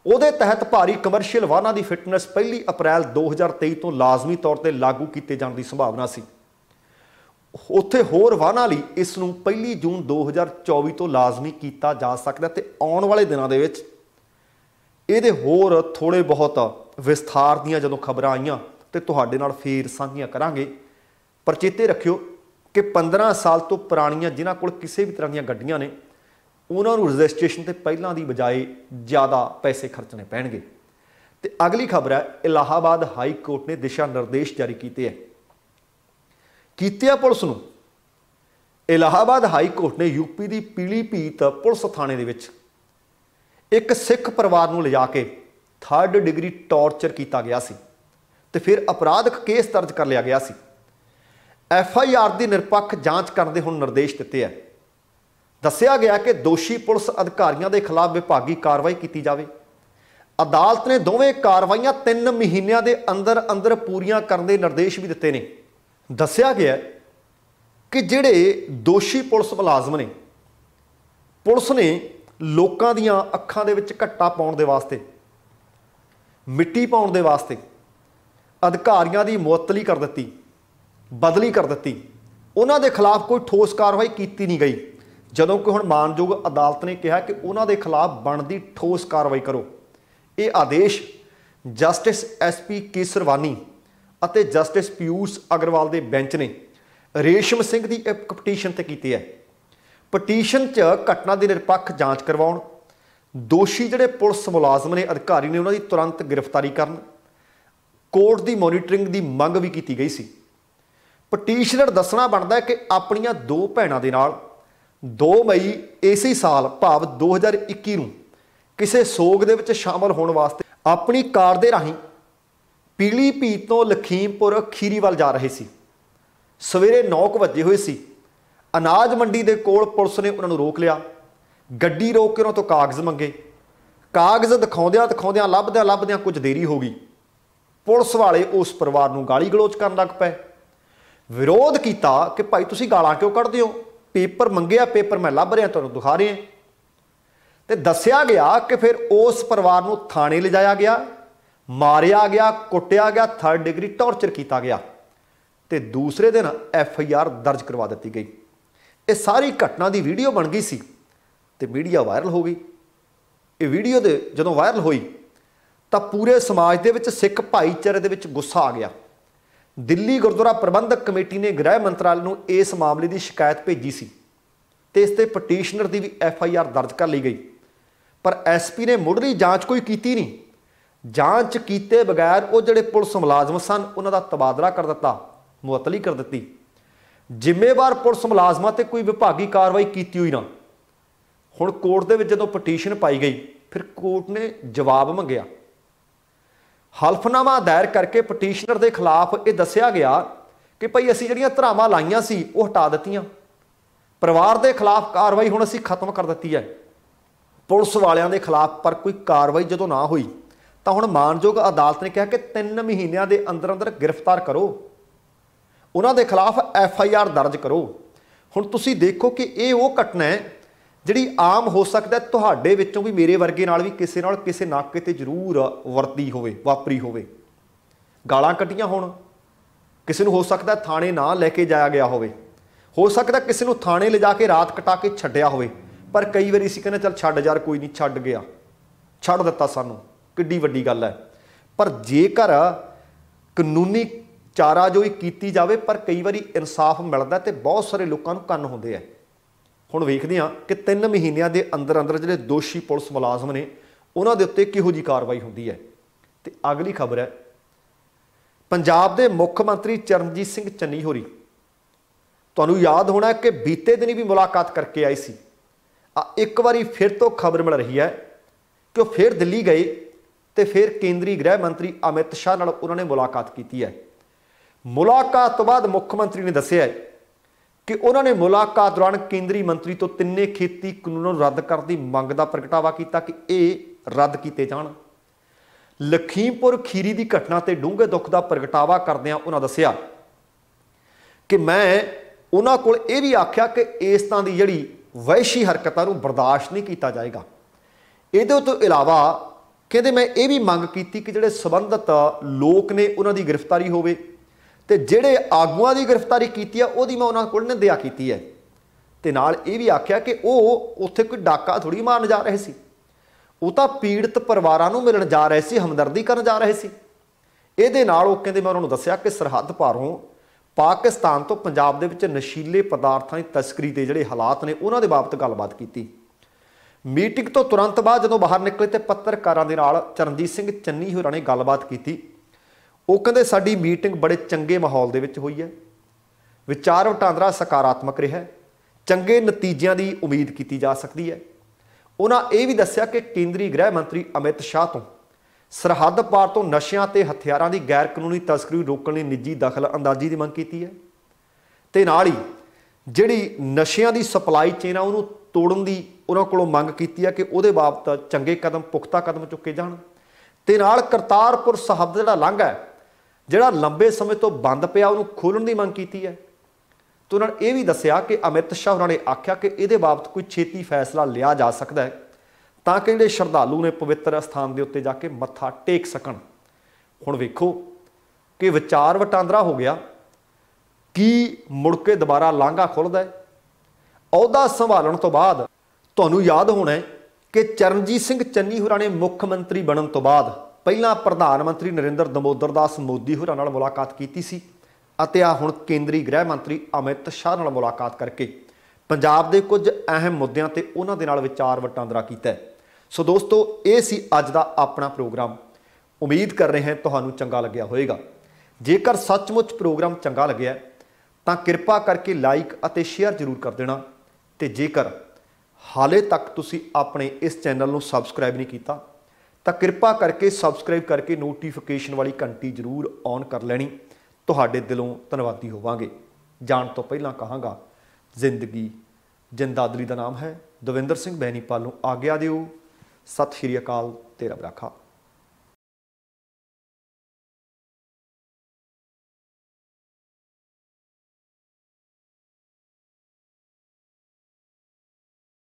ਉਹਦੇ ਤਹਿਤ ਭਾਰੀ ਕਮਰਸ਼ੀਅਲ ਵਾਹਨਾਂ ਦੀ ਫਿਟਨੈਸ 1 ਅਪ੍ਰੈਲ 2023 ਤੋਂ ਲਾਜ਼ਮੀ ਤੌਰ ਤੇ ਲਾਗੂ ਕੀਤੇ ਜਾਣ ਦੀ ਸੰਭਾਵਨਾ ਸੀ ਉੱਥੇ ਹੋਰ ਵਾਹਨਾਂ ਲਈ ਇਸ ਨੂੰ 1 ਜੂਨ 2024 ਤੋਂ ਲਾਜ਼ਮੀ ਕੀਤਾ ਜਾ ਸਕਦਾ ਤੇ ਆਉਣ ਵਾਲੇ ਦਿਨਾਂ ਦੇ ਵਿੱਚ ਇਹਦੇ ਹੋਰ ਥੋੜੇ ਬਹੁਤ ਵਿਸਥਾਰ ਦੀਆਂ ਜਦੋਂ ਖਬਰਾਂ ਆਈਆਂ ਤੇ ਤੁਹਾਡੇ ਨਾਲ ਫੇਰ ਸਾਂਝੀਆਂ ਕਰਾਂਗੇ ਪਰ ਚੇਤੇ ਰੱਖਿਓ ਕਿ 15 ਸਾਲ ਤੋਂ ਪੁਰਾਣੀਆਂ ਜਿਨ੍ਹਾਂ ਕੋਲ ਕਿਸੇ ਵੀ ਤਰ੍ਹਾਂ ਦੀਆਂ ਗੱਡੀਆਂ ਨੇ ਉਹਨਾਂ ਨੂੰ ਰਜਿਸਟ੍ਰੇਸ਼ਨ ਤੇ ਪਹਿਲਾਂ ਦੀ ਬਜਾਏ ਜ਼ਿਆਦਾ ਪੈਸੇ ਖਰਚਣੇ ਪੈਣਗੇ ਤੇ ਅਗਲੀ ਖਬਰ ਹੈ ਇਲਾਹਾਬਾਦ ਹਾਈ ਕੋਰਟ ਨੇ ਦਿਸ਼ਾ ਨਿਰਦੇਸ਼ ਜਾਰੀ ਕੀਤੇ ਹੈ ਕੀਤੇ ਪੁਲਿਸ ਨੂੰ ਇਲਾਹਾਬਾਦ ਹਾਈ ਕੋਰਟ ਨੇ ਯੂਪੀ ਦੀ ਪੀਲੀਭੀਤ ਪੁਲਿਸ ਥਾਣੇ ਦੇ ਵਿੱਚ ਇੱਕ ਸਿੱਖ ਪਰਿਵਾਰ ਨੂੰ ਲਿਜਾ ਕੇ 3rd ਡਿਗਰੀ ਟੌਰਚਰ ਕੀਤਾ ਗਿਆ ਸੀ ਤੇ ਫਿਰ ਅਪਰਾਧਕ ਕੇਸ ਦਰਜ ਕਰ ਲਿਆ ਗਿਆ ਸੀ ਐਫ ਆਈ ਆਰ ਦੀ ਨਿਰਪੱਖ ਜਾਂਚ ਕਰਨ ਦੇ ਹੁਣ ਨਿਰਦੇਸ਼ ਦਿੱਤੇ ਆ ਦੱਸਿਆ ਗਿਆ ਕਿ ਦੋਸ਼ੀ ਪੁਲਿਸ ਅਧਿਕਾਰੀਆਂ ਦੇ ਖਿਲਾਫ ਵਿਭਾਗੀ ਕਾਰਵਾਈ ਕੀਤੀ ਜਾਵੇ ਅਦਾਲਤ ਨੇ ਦੋਵੇਂ ਕਾਰਵਾਈਆਂ 3 ਮਹੀਨਿਆਂ ਦੇ ਅੰਦਰ ਅੰਦਰ ਪੂਰੀਆਂ ਕਰਨ ਦੇ ਨਿਰਦੇਸ਼ ਵੀ ਦਿੱਤੇ ਨੇ ਦੱਸਿਆ ਗਿਆ ਕਿ ਜਿਹੜੇ ਦੋਸ਼ੀ ਪੁਲਿਸ ਮੁਲਾਜ਼ਮ ਨੇ ਪੁਲਿਸ ਨੇ ਲੋਕਾਂ ਦੀਆਂ ਅੱਖਾਂ ਦੇ ਵਿੱਚ ਘੱਟਾ ਪਾਉਣ ਦੇ ਵਾਸਤੇ ਮਿੱਟੀ ਪਾਉਣ ਦੇ ਵਾਸਤੇ ਅਧਿਕਾਰੀਆਂ ਦੀ ਮੁਅਤਲੀ ਕਰ ਦਿੱਤੀ ਬਦਲੀ ਕਰ ਦਿੱਤੀ ਉਹਨਾਂ ਦੇ ਖਿਲਾਫ ਕੋਈ ਠੋਸ ਕਾਰਵਾਈ ਕੀਤੀ ਨਹੀਂ ਗਈ ਜਦੋਂ ਕਿ ਹੁਣ ਮਾਨਯੋਗ ਅਦਾਲਤ ਨੇ ਕਿਹਾ ਕਿ ਉਹਨਾਂ ਦੇ ਖਿਲਾਫ ਬਣਦੀ ਠੋਸ ਕਾਰਵਾਈ ਕਰੋ ਇਹ ਆਦੇਸ਼ ਜਸਟਿਸ ਐਸਪੀ ਕੇਸਰਵਾਨੀ ਅਤੇ ਜਸਟਿਸ ਪਿਊਸ਼ ਅਗਰਵਾਲ ਦੇ ਬੈਂਚ ਨੇ ਰੇਸ਼ਮ ਸਿੰਘ ਦੀ ਇੱਕ ਪਟੀਸ਼ਨ ਤੇ ਕੀਤੀ ਹੈ ਪਟੀਸ਼ਨ 'ਚ ਘਟਨਾ ਦੀ ਨਿਰਪੱਖ ਜਾਂਚ ਕਰਵਾਉਣ ਦੋਸ਼ੀ ਜਿਹੜੇ ਪੁਲਿਸ ਮੁਲਾਜ਼ਮ ਨੇ ਅਧਿਕਾਰੀ ਨੇ ਉਹਨਾਂ ਦੀ ਤੁਰੰਤ ਗ੍ਰਿਫਤਾਰੀ ਕਰਨ ਕੋਰਟ ਦੀ ਮੋਨੀਟਰਿੰਗ ਦੀ ਮੰਗ ਵੀ ਕੀਤੀ ਗਈ ਸੀ ਪਟੀਸ਼ਨਰ ਦੱਸਣਾ ਬਣਦਾ ਹੈ ਕਿ ਆਪਣੀਆਂ ਦੋ ਭੈਣਾਂ ਦੇ ਨਾਲ 2 ਮਈ ਇਸੇ ਸਾਲ ਭਾਵ 2021 ਨੂੰ ਕਿਸੇ ਸੋਗ ਦੇ ਵਿੱਚ ਸ਼ਾਮਲ ਹੋਣ ਵਾਸਤੇ ਆਪਣੀ ਕਾਰ ਦੇ ਰਾਹੀਂ ਪੀਲੀਪੀਤ ਤੋਂ ਲਖੀਮਪੁਰ ਖੀਰੀਵਾਲ ਜਾ ਰਹੇ ਸੀ ਸਵੇਰੇ 9 ਵਜੇ ਹੋਏ ਸੀ ਅਨਾਜ ਮੰਡੀ ਦੇ ਕੋਲ ਪੁਲਿਸ ਨੇ ਉਹਨਾਂ ਨੂੰ ਰੋਕ ਲਿਆ ਗੱਡੀ ਰੋਕ ਕੇ ਉਹਨਾਂ ਤੋਂ ਕਾਗਜ਼ ਮੰਗੇ ਕਾਗਜ਼ ਦਿਖਾਉਂਦਿਆਂ ਦਿਖਾਉਂਦਿਆਂ ਲੱਭਦਿਆਂ ਲੱਭਦਿਆਂ ਕੁਝ ਦੇਰੀ ਹੋ ਗਈ ਪੁਲਿਸ ਵਾਲੇ ਉਸ ਪਰਿਵਾਰ ਨੂੰ ਗਾਲੀ ਗਲੋਚ ਕਰਨ ਲੱਗ ਪਏ ਵਿਰੋਧ ਕੀਤਾ ਕਿ ਭਾਈ ਤੁਸੀਂ ਗਾਲਾਂ ਕਿਉਂ ਕੱਢਦੇ ਹੋ ਪੇਪਰ ਮੰਗਿਆ ਪੇਪਰ ਮੈਂ ਲੱਭ ਰਿਹਾ ਤੁਹਾਨੂੰ ਦਿਖਾ ਰਿਹਾ ਤੇ ਦੱਸਿਆ ਗਿਆ ਕਿ ਫਿਰ ਉਸ ਪਰਿਵਾਰ ਨੂੰ ਥਾਣੇ ਲਿਜਾਇਆ ਗਿਆ ਮਾਰਿਆ ਗਿਆ ਕੁੱਟਿਆ ਗਿਆ 3rd ਡਿਗਰੀ ਟੌਰਚਰ ਕੀਤਾ ਗਿਆ ਤੇ ਦੂਸਰੇ ਦਿਨ ਐਫ ਆਈ ਆਰ ਦਰਜ ਕਰਵਾ ਦਿੱਤੀ ਗਈ ਇਹ ਸਾਰੀ ਘਟਨਾ ਦੀ ਵੀਡੀਓ ਬਣ ਗਈ ਸੀ ਤੇ ਮੀਡੀਆ ਵਾਇਰਲ ਹੋ ਗਈ ਇਹ ਵੀਡੀਓ ਦੇ ਜਦੋਂ ਵਾਇਰਲ ਹੋਈ ਤਾਂ ਪੂਰੇ ਸਮਾਜ ਦੇ ਵਿੱਚ ਸਿੱਖ ਭਾਈਚਾਰੇ ਦੇ ਵਿੱਚ ਗੁੱਸਾ ਆ ਗਿਆ ਦਿੱਲੀ ਗੁਰਦੁਆਰਾ ਪ੍ਰਬੰਧਕ ਕਮੇਟੀ ਨੇ ਗ੍ਰਹਿ ਮੰਤਰਾਲੇ ਨੂੰ ਇਸ ਮਾਮਲੇ ਦੀ ਸ਼ਿਕਾਇਤ ਭੇਜੀ ਸੀ ਤੇ ਇਸ ਤੇ ਪਟੀਸ਼ਨਰ ਦੀ ਵੀ ਐਫ ਆਈ ਆਰ ਦਰਜ ਕਰ ਲਈ ਗਈ ਪਰ ਐਸ ਪੀ ਨੇ ਮੁੱਢਲੀ ਜਾਂਚ ਕੋਈ ਕੀਤੀ ਨਹੀਂ ਜਾਂਚ ਕੀਤੇ ਬਗੈਰ ਉਹ ਜਿਹੜੇ ਪੁਲਿਸ ਮੁਲਾਜ਼ਮ ਸਨ ਉਹਨਾਂ ਦਾ ਤਬਾਦਲਾ ਕਰ ਦਿੱਤਾ ਮੁਅਤਲੀ ਕਰ ਦਿੱਤੀ ਜ਼ਿੰਮੇਵਾਰ ਪੁਲਿਸ ਮੁਲਾਜ਼ਮਾਂ ਤੇ ਕੋਈ ਵਿਭਾਗੀ ਕਾਰਵਾਈ ਕੀਤੀ ਹੋਈ ਨਾ ਹੁਣ ਕੋਰਟ ਦੇ ਵਿੱਚ ਜਦੋਂ ਪਟੀਸ਼ਨ ਪਾਈ ਗਈ ਫਿਰ ਕੋਰਟ ਨੇ ਜਵਾਬ ਮੰਗਿਆ ਹਲਫਨਾਮਾ ਦਾਇਰ ਕਰਕੇ ਪਟੀਸ਼ਨਰ ਦੇ ਖਿਲਾਫ ਇਹ ਦੱਸਿਆ ਗਿਆ ਕਿ ਭਈ ਅਸੀਂ ਜਿਹੜੀਆਂ ਧਰਾਵਾਂ ਲਾਈਆਂ ਸੀ ਉਹ ਹਟਾ ਦਿੱਤੀਆਂ ਪਰਿਵਾਰ ਦੇ ਖਿਲਾਫ ਕਾਰਵਾਈ ਹੁਣ ਅਸੀਂ ਖਤਮ ਕਰ ਦਿੱਤੀ ਹੈ ਪੁਲਿਸ ਵਾਲਿਆਂ ਦੇ ਖਿਲਾਫ ਪਰ ਕੋਈ ਕਾਰਵਾਈ ਜਦੋਂ ਨਾ ਹੋਈ ਤਾਂ ਹੁਣ ਮਾਨਯੋਗ ਅਦਾਲਤ ਨੇ ਕਿਹਾ ਕਿ 3 ਮਹੀਨਿਆਂ ਦੇ ਅੰਦਰ ਅੰਦਰ ਗ੍ਰਿਫਤਾਰ ਕਰੋ ਉਹਨਾਂ ਦੇ ਖਿਲਾਫ ਐਫ ਆਈ ਆਰ ਦਰਜ ਕਰੋ ਹੁਣ ਤੁਸੀਂ ਦੇਖੋ ਕਿ ਇਹ ਉਹ ਘਟਨਾ ਹੈ ਜਿਹੜੀ ਆਮ ਹੋ ਸਕਦਾ ਤੁਹਾਡੇ ਵਿੱਚੋਂ ਵੀ ਮੇਰੇ ਵਰਗੇ ਨਾਲ ਵੀ ਕਿਸੇ ਨਾਲ ਕਿਸੇ ਨਾਕੇ ਤੇ ਜ਼ਰੂਰ ਵਰਤੀ ਹੋਵੇ ਵਾਪਰੀ ਹੋਵੇ ਗਾਲਾਂ ਕੱਟੀਆਂ ਹੋਣ ਕਿਸੇ ਨੂੰ ਹੋ ਸਕਦਾ ਥਾਣੇ ਨਾ ਲੈ ਕੇ ਜਾਇਆ ਗਿਆ ਹੋਵੇ ਹੋ ਸਕਦਾ ਕਿਸੇ ਨੂੰ ਥਾਣੇ ਲਿਜਾ ਕੇ ਰਾਤ ਕਟਾ ਕੇ ਛੱਡਿਆ ਹੋਵੇ ਪਰ ਕਈ ਵਾਰੀ ਅਸੀਂ ਕਹਿੰਦੇ ਚੱਲ ਛੱਡ ਯਾਰ ਕੋਈ ਨਹੀਂ ਛੱਡ ਗਿਆ ਛੱਡ ਦਿੱਤਾ ਸਾਨੂੰ ਕਿੱਡੀ ਵੱਡੀ ਗੱਲ ਹੈ ਪਰ ਜੇਕਰ ਕਾਨੂੰਨੀ ਚਾਰਾ ਜੋਈ ਕੀਤੀ ਜਾਵੇ ਪਰ ਕਈ ਵਾਰੀ ਇਨਸਾਫ ਮਿਲਦਾ ਤੇ ਬਹੁਤ ਸਾਰੇ ਲੋਕਾਂ ਨੂੰ ਕੰਨ ਹੁੰਦੇ ਆ ਹੁਣ ਵੇਖਦੇ ਆ ਕਿ 3 ਮਹੀਨਿਆਂ ਦੇ ਅੰਦਰ ਅੰਦਰ ਜਿਹੜੇ ਦੋਸ਼ੀ ਪੁਲਿਸ ਮੁਲਾਜ਼ਮ ਨੇ ਉਹਨਾਂ ਦੇ ਉੱਤੇ ਕਿਹੋ ਜੀ ਕਾਰਵਾਈ ਹੁੰਦੀ ਹੈ ਤੇ ਅਗਲੀ ਖਬਰ ਹੈ ਪੰਜਾਬ ਦੇ ਮੁੱਖ ਮੰਤਰੀ ਚਰਨਜੀਤ ਸਿੰਘ ਚੰਨੀ ਹੋਰੀ ਤੁਹਾਨੂੰ ਯਾਦ ਹੋਣਾ ਕਿ ਬੀਤੇ ਦਿਨੀ ਵੀ ਮੁਲਾਕਾਤ ਕਰਕੇ ਆਏ ਸੀ ਆ ਇੱਕ ਵਾਰੀ ਫਿਰ ਤੋਂ ਖਬਰ ਮਿਲ ਰਹੀ ਹੈ ਕਿ ਉਹ ਫਿਰ ਦਿੱਲੀ ਗਏ ਤੇ ਫਿਰ ਕੇਂਦਰੀ ਗ੍ਰਹਿ ਮੰਤਰੀ ਅਮਿਤ ਸ਼ਾਹ ਨਾਲ ਉਹਨਾਂ ਨੇ ਮੁਲਾਕਾਤ ਕੀਤੀ ਹੈ ਮੁਲਾਕਾਤ ਤੋਂ ਬਾਅਦ ਮੁੱਖ ਮੰਤਰੀ ਨੇ ਦੱਸਿਆ ਕਿ ਉਹਨਾਂ ਨੇ ਮੁਲਾਕਾਤ ਦੌਰਾਨ ਕੇਂਦਰੀ ਮੰਤਰੀ ਤੋਂ ਤਿੰਨੇ ਖੇਤੀ ਕਾਨੂੰਨਾਂ ਨੂੰ ਰੱਦ ਕਰਨ ਦੀ ਮੰਗ ਦਾ ਪ੍ਰਗਟਾਵਾ ਕੀਤਾ ਕਿ ਇਹ ਰੱਦ ਕੀਤੇ ਜਾਣ ਲਖੀਮਪੁਰ ਖੀਰੀ ਦੀ ਘਟਨਾ ਤੇ ਡੂੰਘੇ ਦੁੱਖ ਦਾ ਪ੍ਰਗਟਾਵਾ ਕਰਦਿਆਂ ਉਹਨਾਂ ਦੱਸਿਆ ਕਿ ਮੈਂ ਉਹਨਾਂ ਕੋਲ ਇਹ ਵੀ ਆਖਿਆ ਕਿ ਇਸ ਤਾਂ ਦੀ ਜਿਹੜੀ ਵੈਸ਼ੀ ਹਰਕਤਾਂ ਨੂੰ ਬਰਦਾਸ਼ਤ ਨਹੀਂ ਕੀਤਾ ਜਾਏਗਾ ਇਹਦੇ ਤੋਂ ਇਲਾਵਾ ਕਹਿੰਦੇ ਮੈਂ ਇਹ ਵੀ ਮੰਗ ਕੀਤੀ ਕਿ ਜਿਹੜੇ ਸਬੰਧਤ ਲੋਕ ਨੇ ਉਹਨਾਂ ਦੀ ਗ੍ਰਿਫਤਾਰੀ ਹੋਵੇ ਤੇ ਜਿਹੜੇ ਆਗੂਆਂ ਦੀ ਗ੍ਰਿਫਤਾਰੀ ਕੀਤੀ ਆ ਉਹਦੀ ਮੈਂ ਉਹਨਾਂ ਕੋਲ ਨਿੰਦਿਆ ਕੀਤੀ ਹੈ ਤੇ ਨਾਲ ਇਹ ਵੀ ਆਖਿਆ ਕਿ ਉਹ ਉੱਥੇ ਕੋਈ ਡਾਕਾ ਥੋੜੀ ਮਾਰਨ ਜਾ ਰਹੇ ਸੀ ਉਹ ਤਾਂ ਪੀੜਤ ਪਰਿਵਾਰਾਂ ਨੂੰ ਮਿਲਣ ਜਾ ਰਹੇ ਸੀ ਹਮਦਰਦੀ ਕਰਨ ਜਾ ਰਹੇ ਸੀ ਇਹਦੇ ਨਾਲ ਉਹ ਕਹਿੰਦੇ ਮੈਂ ਉਹਨਾਂ ਨੂੰ ਦੱਸਿਆ ਕਿ ਸਰਹੱਦ ਪਾਰੋਂ ਪਾਕਿਸਤਾਨ ਤੋਂ ਪੰਜਾਬ ਦੇ ਵਿੱਚ ਨਸ਼ੀਲੇ ਪਦਾਰਥਾਂ ਦੀ ਤਸਕਰੀ ਦੇ ਜਿਹੜੇ ਹਾਲਾਤ ਨੇ ਉਹਨਾਂ ਦੇ ਬਾਬਤ ਗੱਲਬਾਤ ਕੀਤੀ ਮੀਟਿੰਗ ਤੋਂ ਤੁਰੰਤ ਬਾਅਦ ਜਦੋਂ ਬਾਹਰ ਨਿਕਲੇ ਤੇ ਪੱਤਰਕਾਰਾਂ ਦੇ ਨਾਲ ਚਰਨਜੀਤ ਸਿੰਘ ਚੰਨੀ ਹੋਰਾਂ ਨੇ ਗੱਲਬਾਤ ਕੀਤੀ ਉਹ ਕਹਿੰਦੇ ਸਾਡੀ ਮੀਟਿੰਗ ਬੜੇ ਚੰਗੇ ਮਾਹੌਲ ਦੇ ਵਿੱਚ ਹੋਈ ਹੈ ਵਿਚਾਰ ਵਟਾਂਦਰਾ ਸਕਾਰਾਤਮਕ ਰਿਹਾ ਚੰਗੇ ਨਤੀਜਿਆਂ ਦੀ ਉਮੀਦ ਕੀਤੀ ਜਾ ਸਕਦੀ ਹੈ ਉਹਨਾਂ ਇਹ ਵੀ ਦੱਸਿਆ ਕਿ ਕੇਂਦਰੀ ਗ੍ਰਹਿ ਮੰਤਰੀ ਅਮਿਤ ਸ਼ਾਹ ਤੋਂ ਸਰਹੱਦ ਪਾਰ ਤੋਂ ਨਸ਼ਿਆਂ ਤੇ ਹਥਿਆਰਾਂ ਦੀ ਗੈਰ ਕਾਨੂੰਨੀ ਤਸਕਰੀ ਰੋਕਣ ਲਈ ਨਿੱਜੀ ਦਖਲ ਅੰਦਾਜ਼ੀ ਦੀ ਮੰਗ ਕੀਤੀ ਹੈ ਤੇ ਨਾਲ ਹੀ ਜਿਹੜੀ ਨਸ਼ਿਆਂ ਦੀ ਸਪਲਾਈ ਚੇਨ ਆ ਉਹਨੂੰ ਤੋੜਨ ਦੀ ਉਹਨਾਂ ਕੋਲੋਂ ਮੰਗ ਕੀਤੀ ਹੈ ਕਿ ਉਹਦੇ ਬਾਬਤ ਚੰਗੇ ਕਦਮ ਪੁਖਤਾ ਕਦਮ ਚੁੱਕੇ ਜਾਣ ਤੇ ਨਾਲ ਕਰਤਾਰਪੁਰ ਸਾਹਿਬ ਦਾ ਜਿਹੜਾ ਲੰਘ ਹੈ ਜਿਹੜਾ ਲੰਬੇ ਸਮੇਂ ਤੋਂ ਬੰਦ ਪਿਆ ਉਹਨੂੰ ਖੋਲਣ ਦੀ ਮੰਗ ਕੀਤੀ ਹੈ ਤੋਂ ਉਹਨਾਂ ਨੇ ਇਹ ਵੀ ਦੱਸਿਆ ਕਿ ਅਮਿਤ ਸ਼ਾਹ ਉਹਨਾਂ ਨੇ ਆਖਿਆ ਕਿ ਇਹਦੇ ਬਾਬਤ ਕੋਈ ਛੇਤੀ ਫੈਸਲਾ ਲਿਆ ਜਾ ਸਕਦਾ ਹੈ ਤਾਂ ਕਿ ਜਿਹੜੇ ਸ਼ਰਧਾਲੂ ਨੇ ਪਵਿੱਤਰ ਸਥਾਨ ਦੇ ਉੱਤੇ ਜਾ ਕੇ ਮੱਥਾ ਟੇਕ ਸਕਣ ਹੁਣ ਵੇਖੋ ਕਿ ਵਿਚਾਰ ਵਟਾਂਦਰਾ ਹੋ ਗਿਆ ਕੀ ਮੁੜ ਕੇ ਦੁਬਾਰਾ ਲਾਂਘਾ ਖੁੱਲਦਾ ਹੈ ਅਹੁਦਾ ਸੰਭਾਲਣ ਤੋਂ ਬਾਅਦ ਤੁਹਾਨੂੰ ਯਾਦ ਹੋਣਾ ਹੈ ਕਿ ਚਰਨਜੀਤ ਸਿੰਘ ਚੰਨੀ ਹੋਰਾਂ ਨੇ ਮੁੱਖ ਮੰਤਰੀ ਬਣਨ ਤੋਂ ਬਾਅਦ ਪਹਿਲਾਂ ਪ੍ਰਧਾਨ ਮੰਤਰੀ ਨਰਿੰਦਰ ਦਮੋਦਰ ਦਾਸ ਮੋਦੀ ਹੋਰਾਂ ਨਾਲ ਮੁਲਾਕਾਤ ਕੀਤੀ ਸੀ ਅਤੇ ਆ ਹੁਣ ਕੇਂਦਰੀ ਗ੍ਰਹਿ ਮੰਤਰੀ ਅਮਿਤ ਸ਼ਾਹ ਨਾਲ ਮੁਲਾਕਾਤ ਕਰਕੇ ਪੰਜਾਬ ਦੇ ਕੁਝ ਅਹਿਮ ਮੁੱਦਿਆਂ ਤੇ ਉਹਨਾਂ ਦੇ ਨਾਲ ਵਿਚਾਰ ਵਟਾਂਦਰਾ ਕੀਤਾ ਸੋ ਦੋਸਤੋ ਇਹ ਸੀ ਅੱਜ ਦਾ ਆਪਣਾ ਪ੍ਰੋਗਰਾਮ ਉਮੀਦ ਕਰ ਰਹੇ ਹਾਂ ਤੁਹਾਨੂੰ ਚੰਗਾ ਲੱਗਿਆ ਹੋਵੇਗਾ ਜੇਕਰ ਸੱਚਮੁੱਚ ਪ੍ਰੋਗਰਾਮ ਚੰਗਾ ਲੱਗਿਆ ਤਾਂ ਕਿਰਪਾ ਕਰਕੇ ਲਾਈਕ ਅਤੇ ਸ਼ੇਅਰ ਜ਼ਰੂਰ ਕਰ ਦੇਣਾ ਤੇ ਜੇਕਰ ਹਾਲੇ ਤੱਕ ਤੁਸੀਂ ਆਪਣੇ ਇਸ ਚੈਨਲ ਨੂੰ ਸਬਸਕ੍ਰਾਈਬ ਨਹੀਂ ਕੀਤਾ ਤਾਂ ਕਿਰਪਾ ਕਰਕੇ ਸਬਸਕ੍ਰਾਈਬ ਕਰਕੇ ਨੋਟੀਫਿਕੇਸ਼ਨ ਵਾਲੀ ਘੰਟੀ ਜ਼ਰੂਰ ਔਨ ਕਰ ਲੈਣੀ ਤੁਹਾਡੇ ਦਿਲੋਂ ਧੰਨਵਾਦੀ ਹੋਵਾਂਗੇ ਜਾਣ ਤੋਂ ਪਹਿਲਾਂ ਕਹਾਂਗਾ ਜ਼ਿੰਦਗੀ ਜਿੰਦਾਦਰੀ ਦਾ ਨਾਮ ਹੈ ਦਵਿੰਦਰ ਸਿੰਘ ਬੈਣੀਪਾਲ ਨੂੰ ਆਗਿਆ ਦਿਓ ਸਤਿ ਸ਼੍ਰੀ ਅਕਾਲ ਤੇ ਰੱਬ ਰਾਖਾ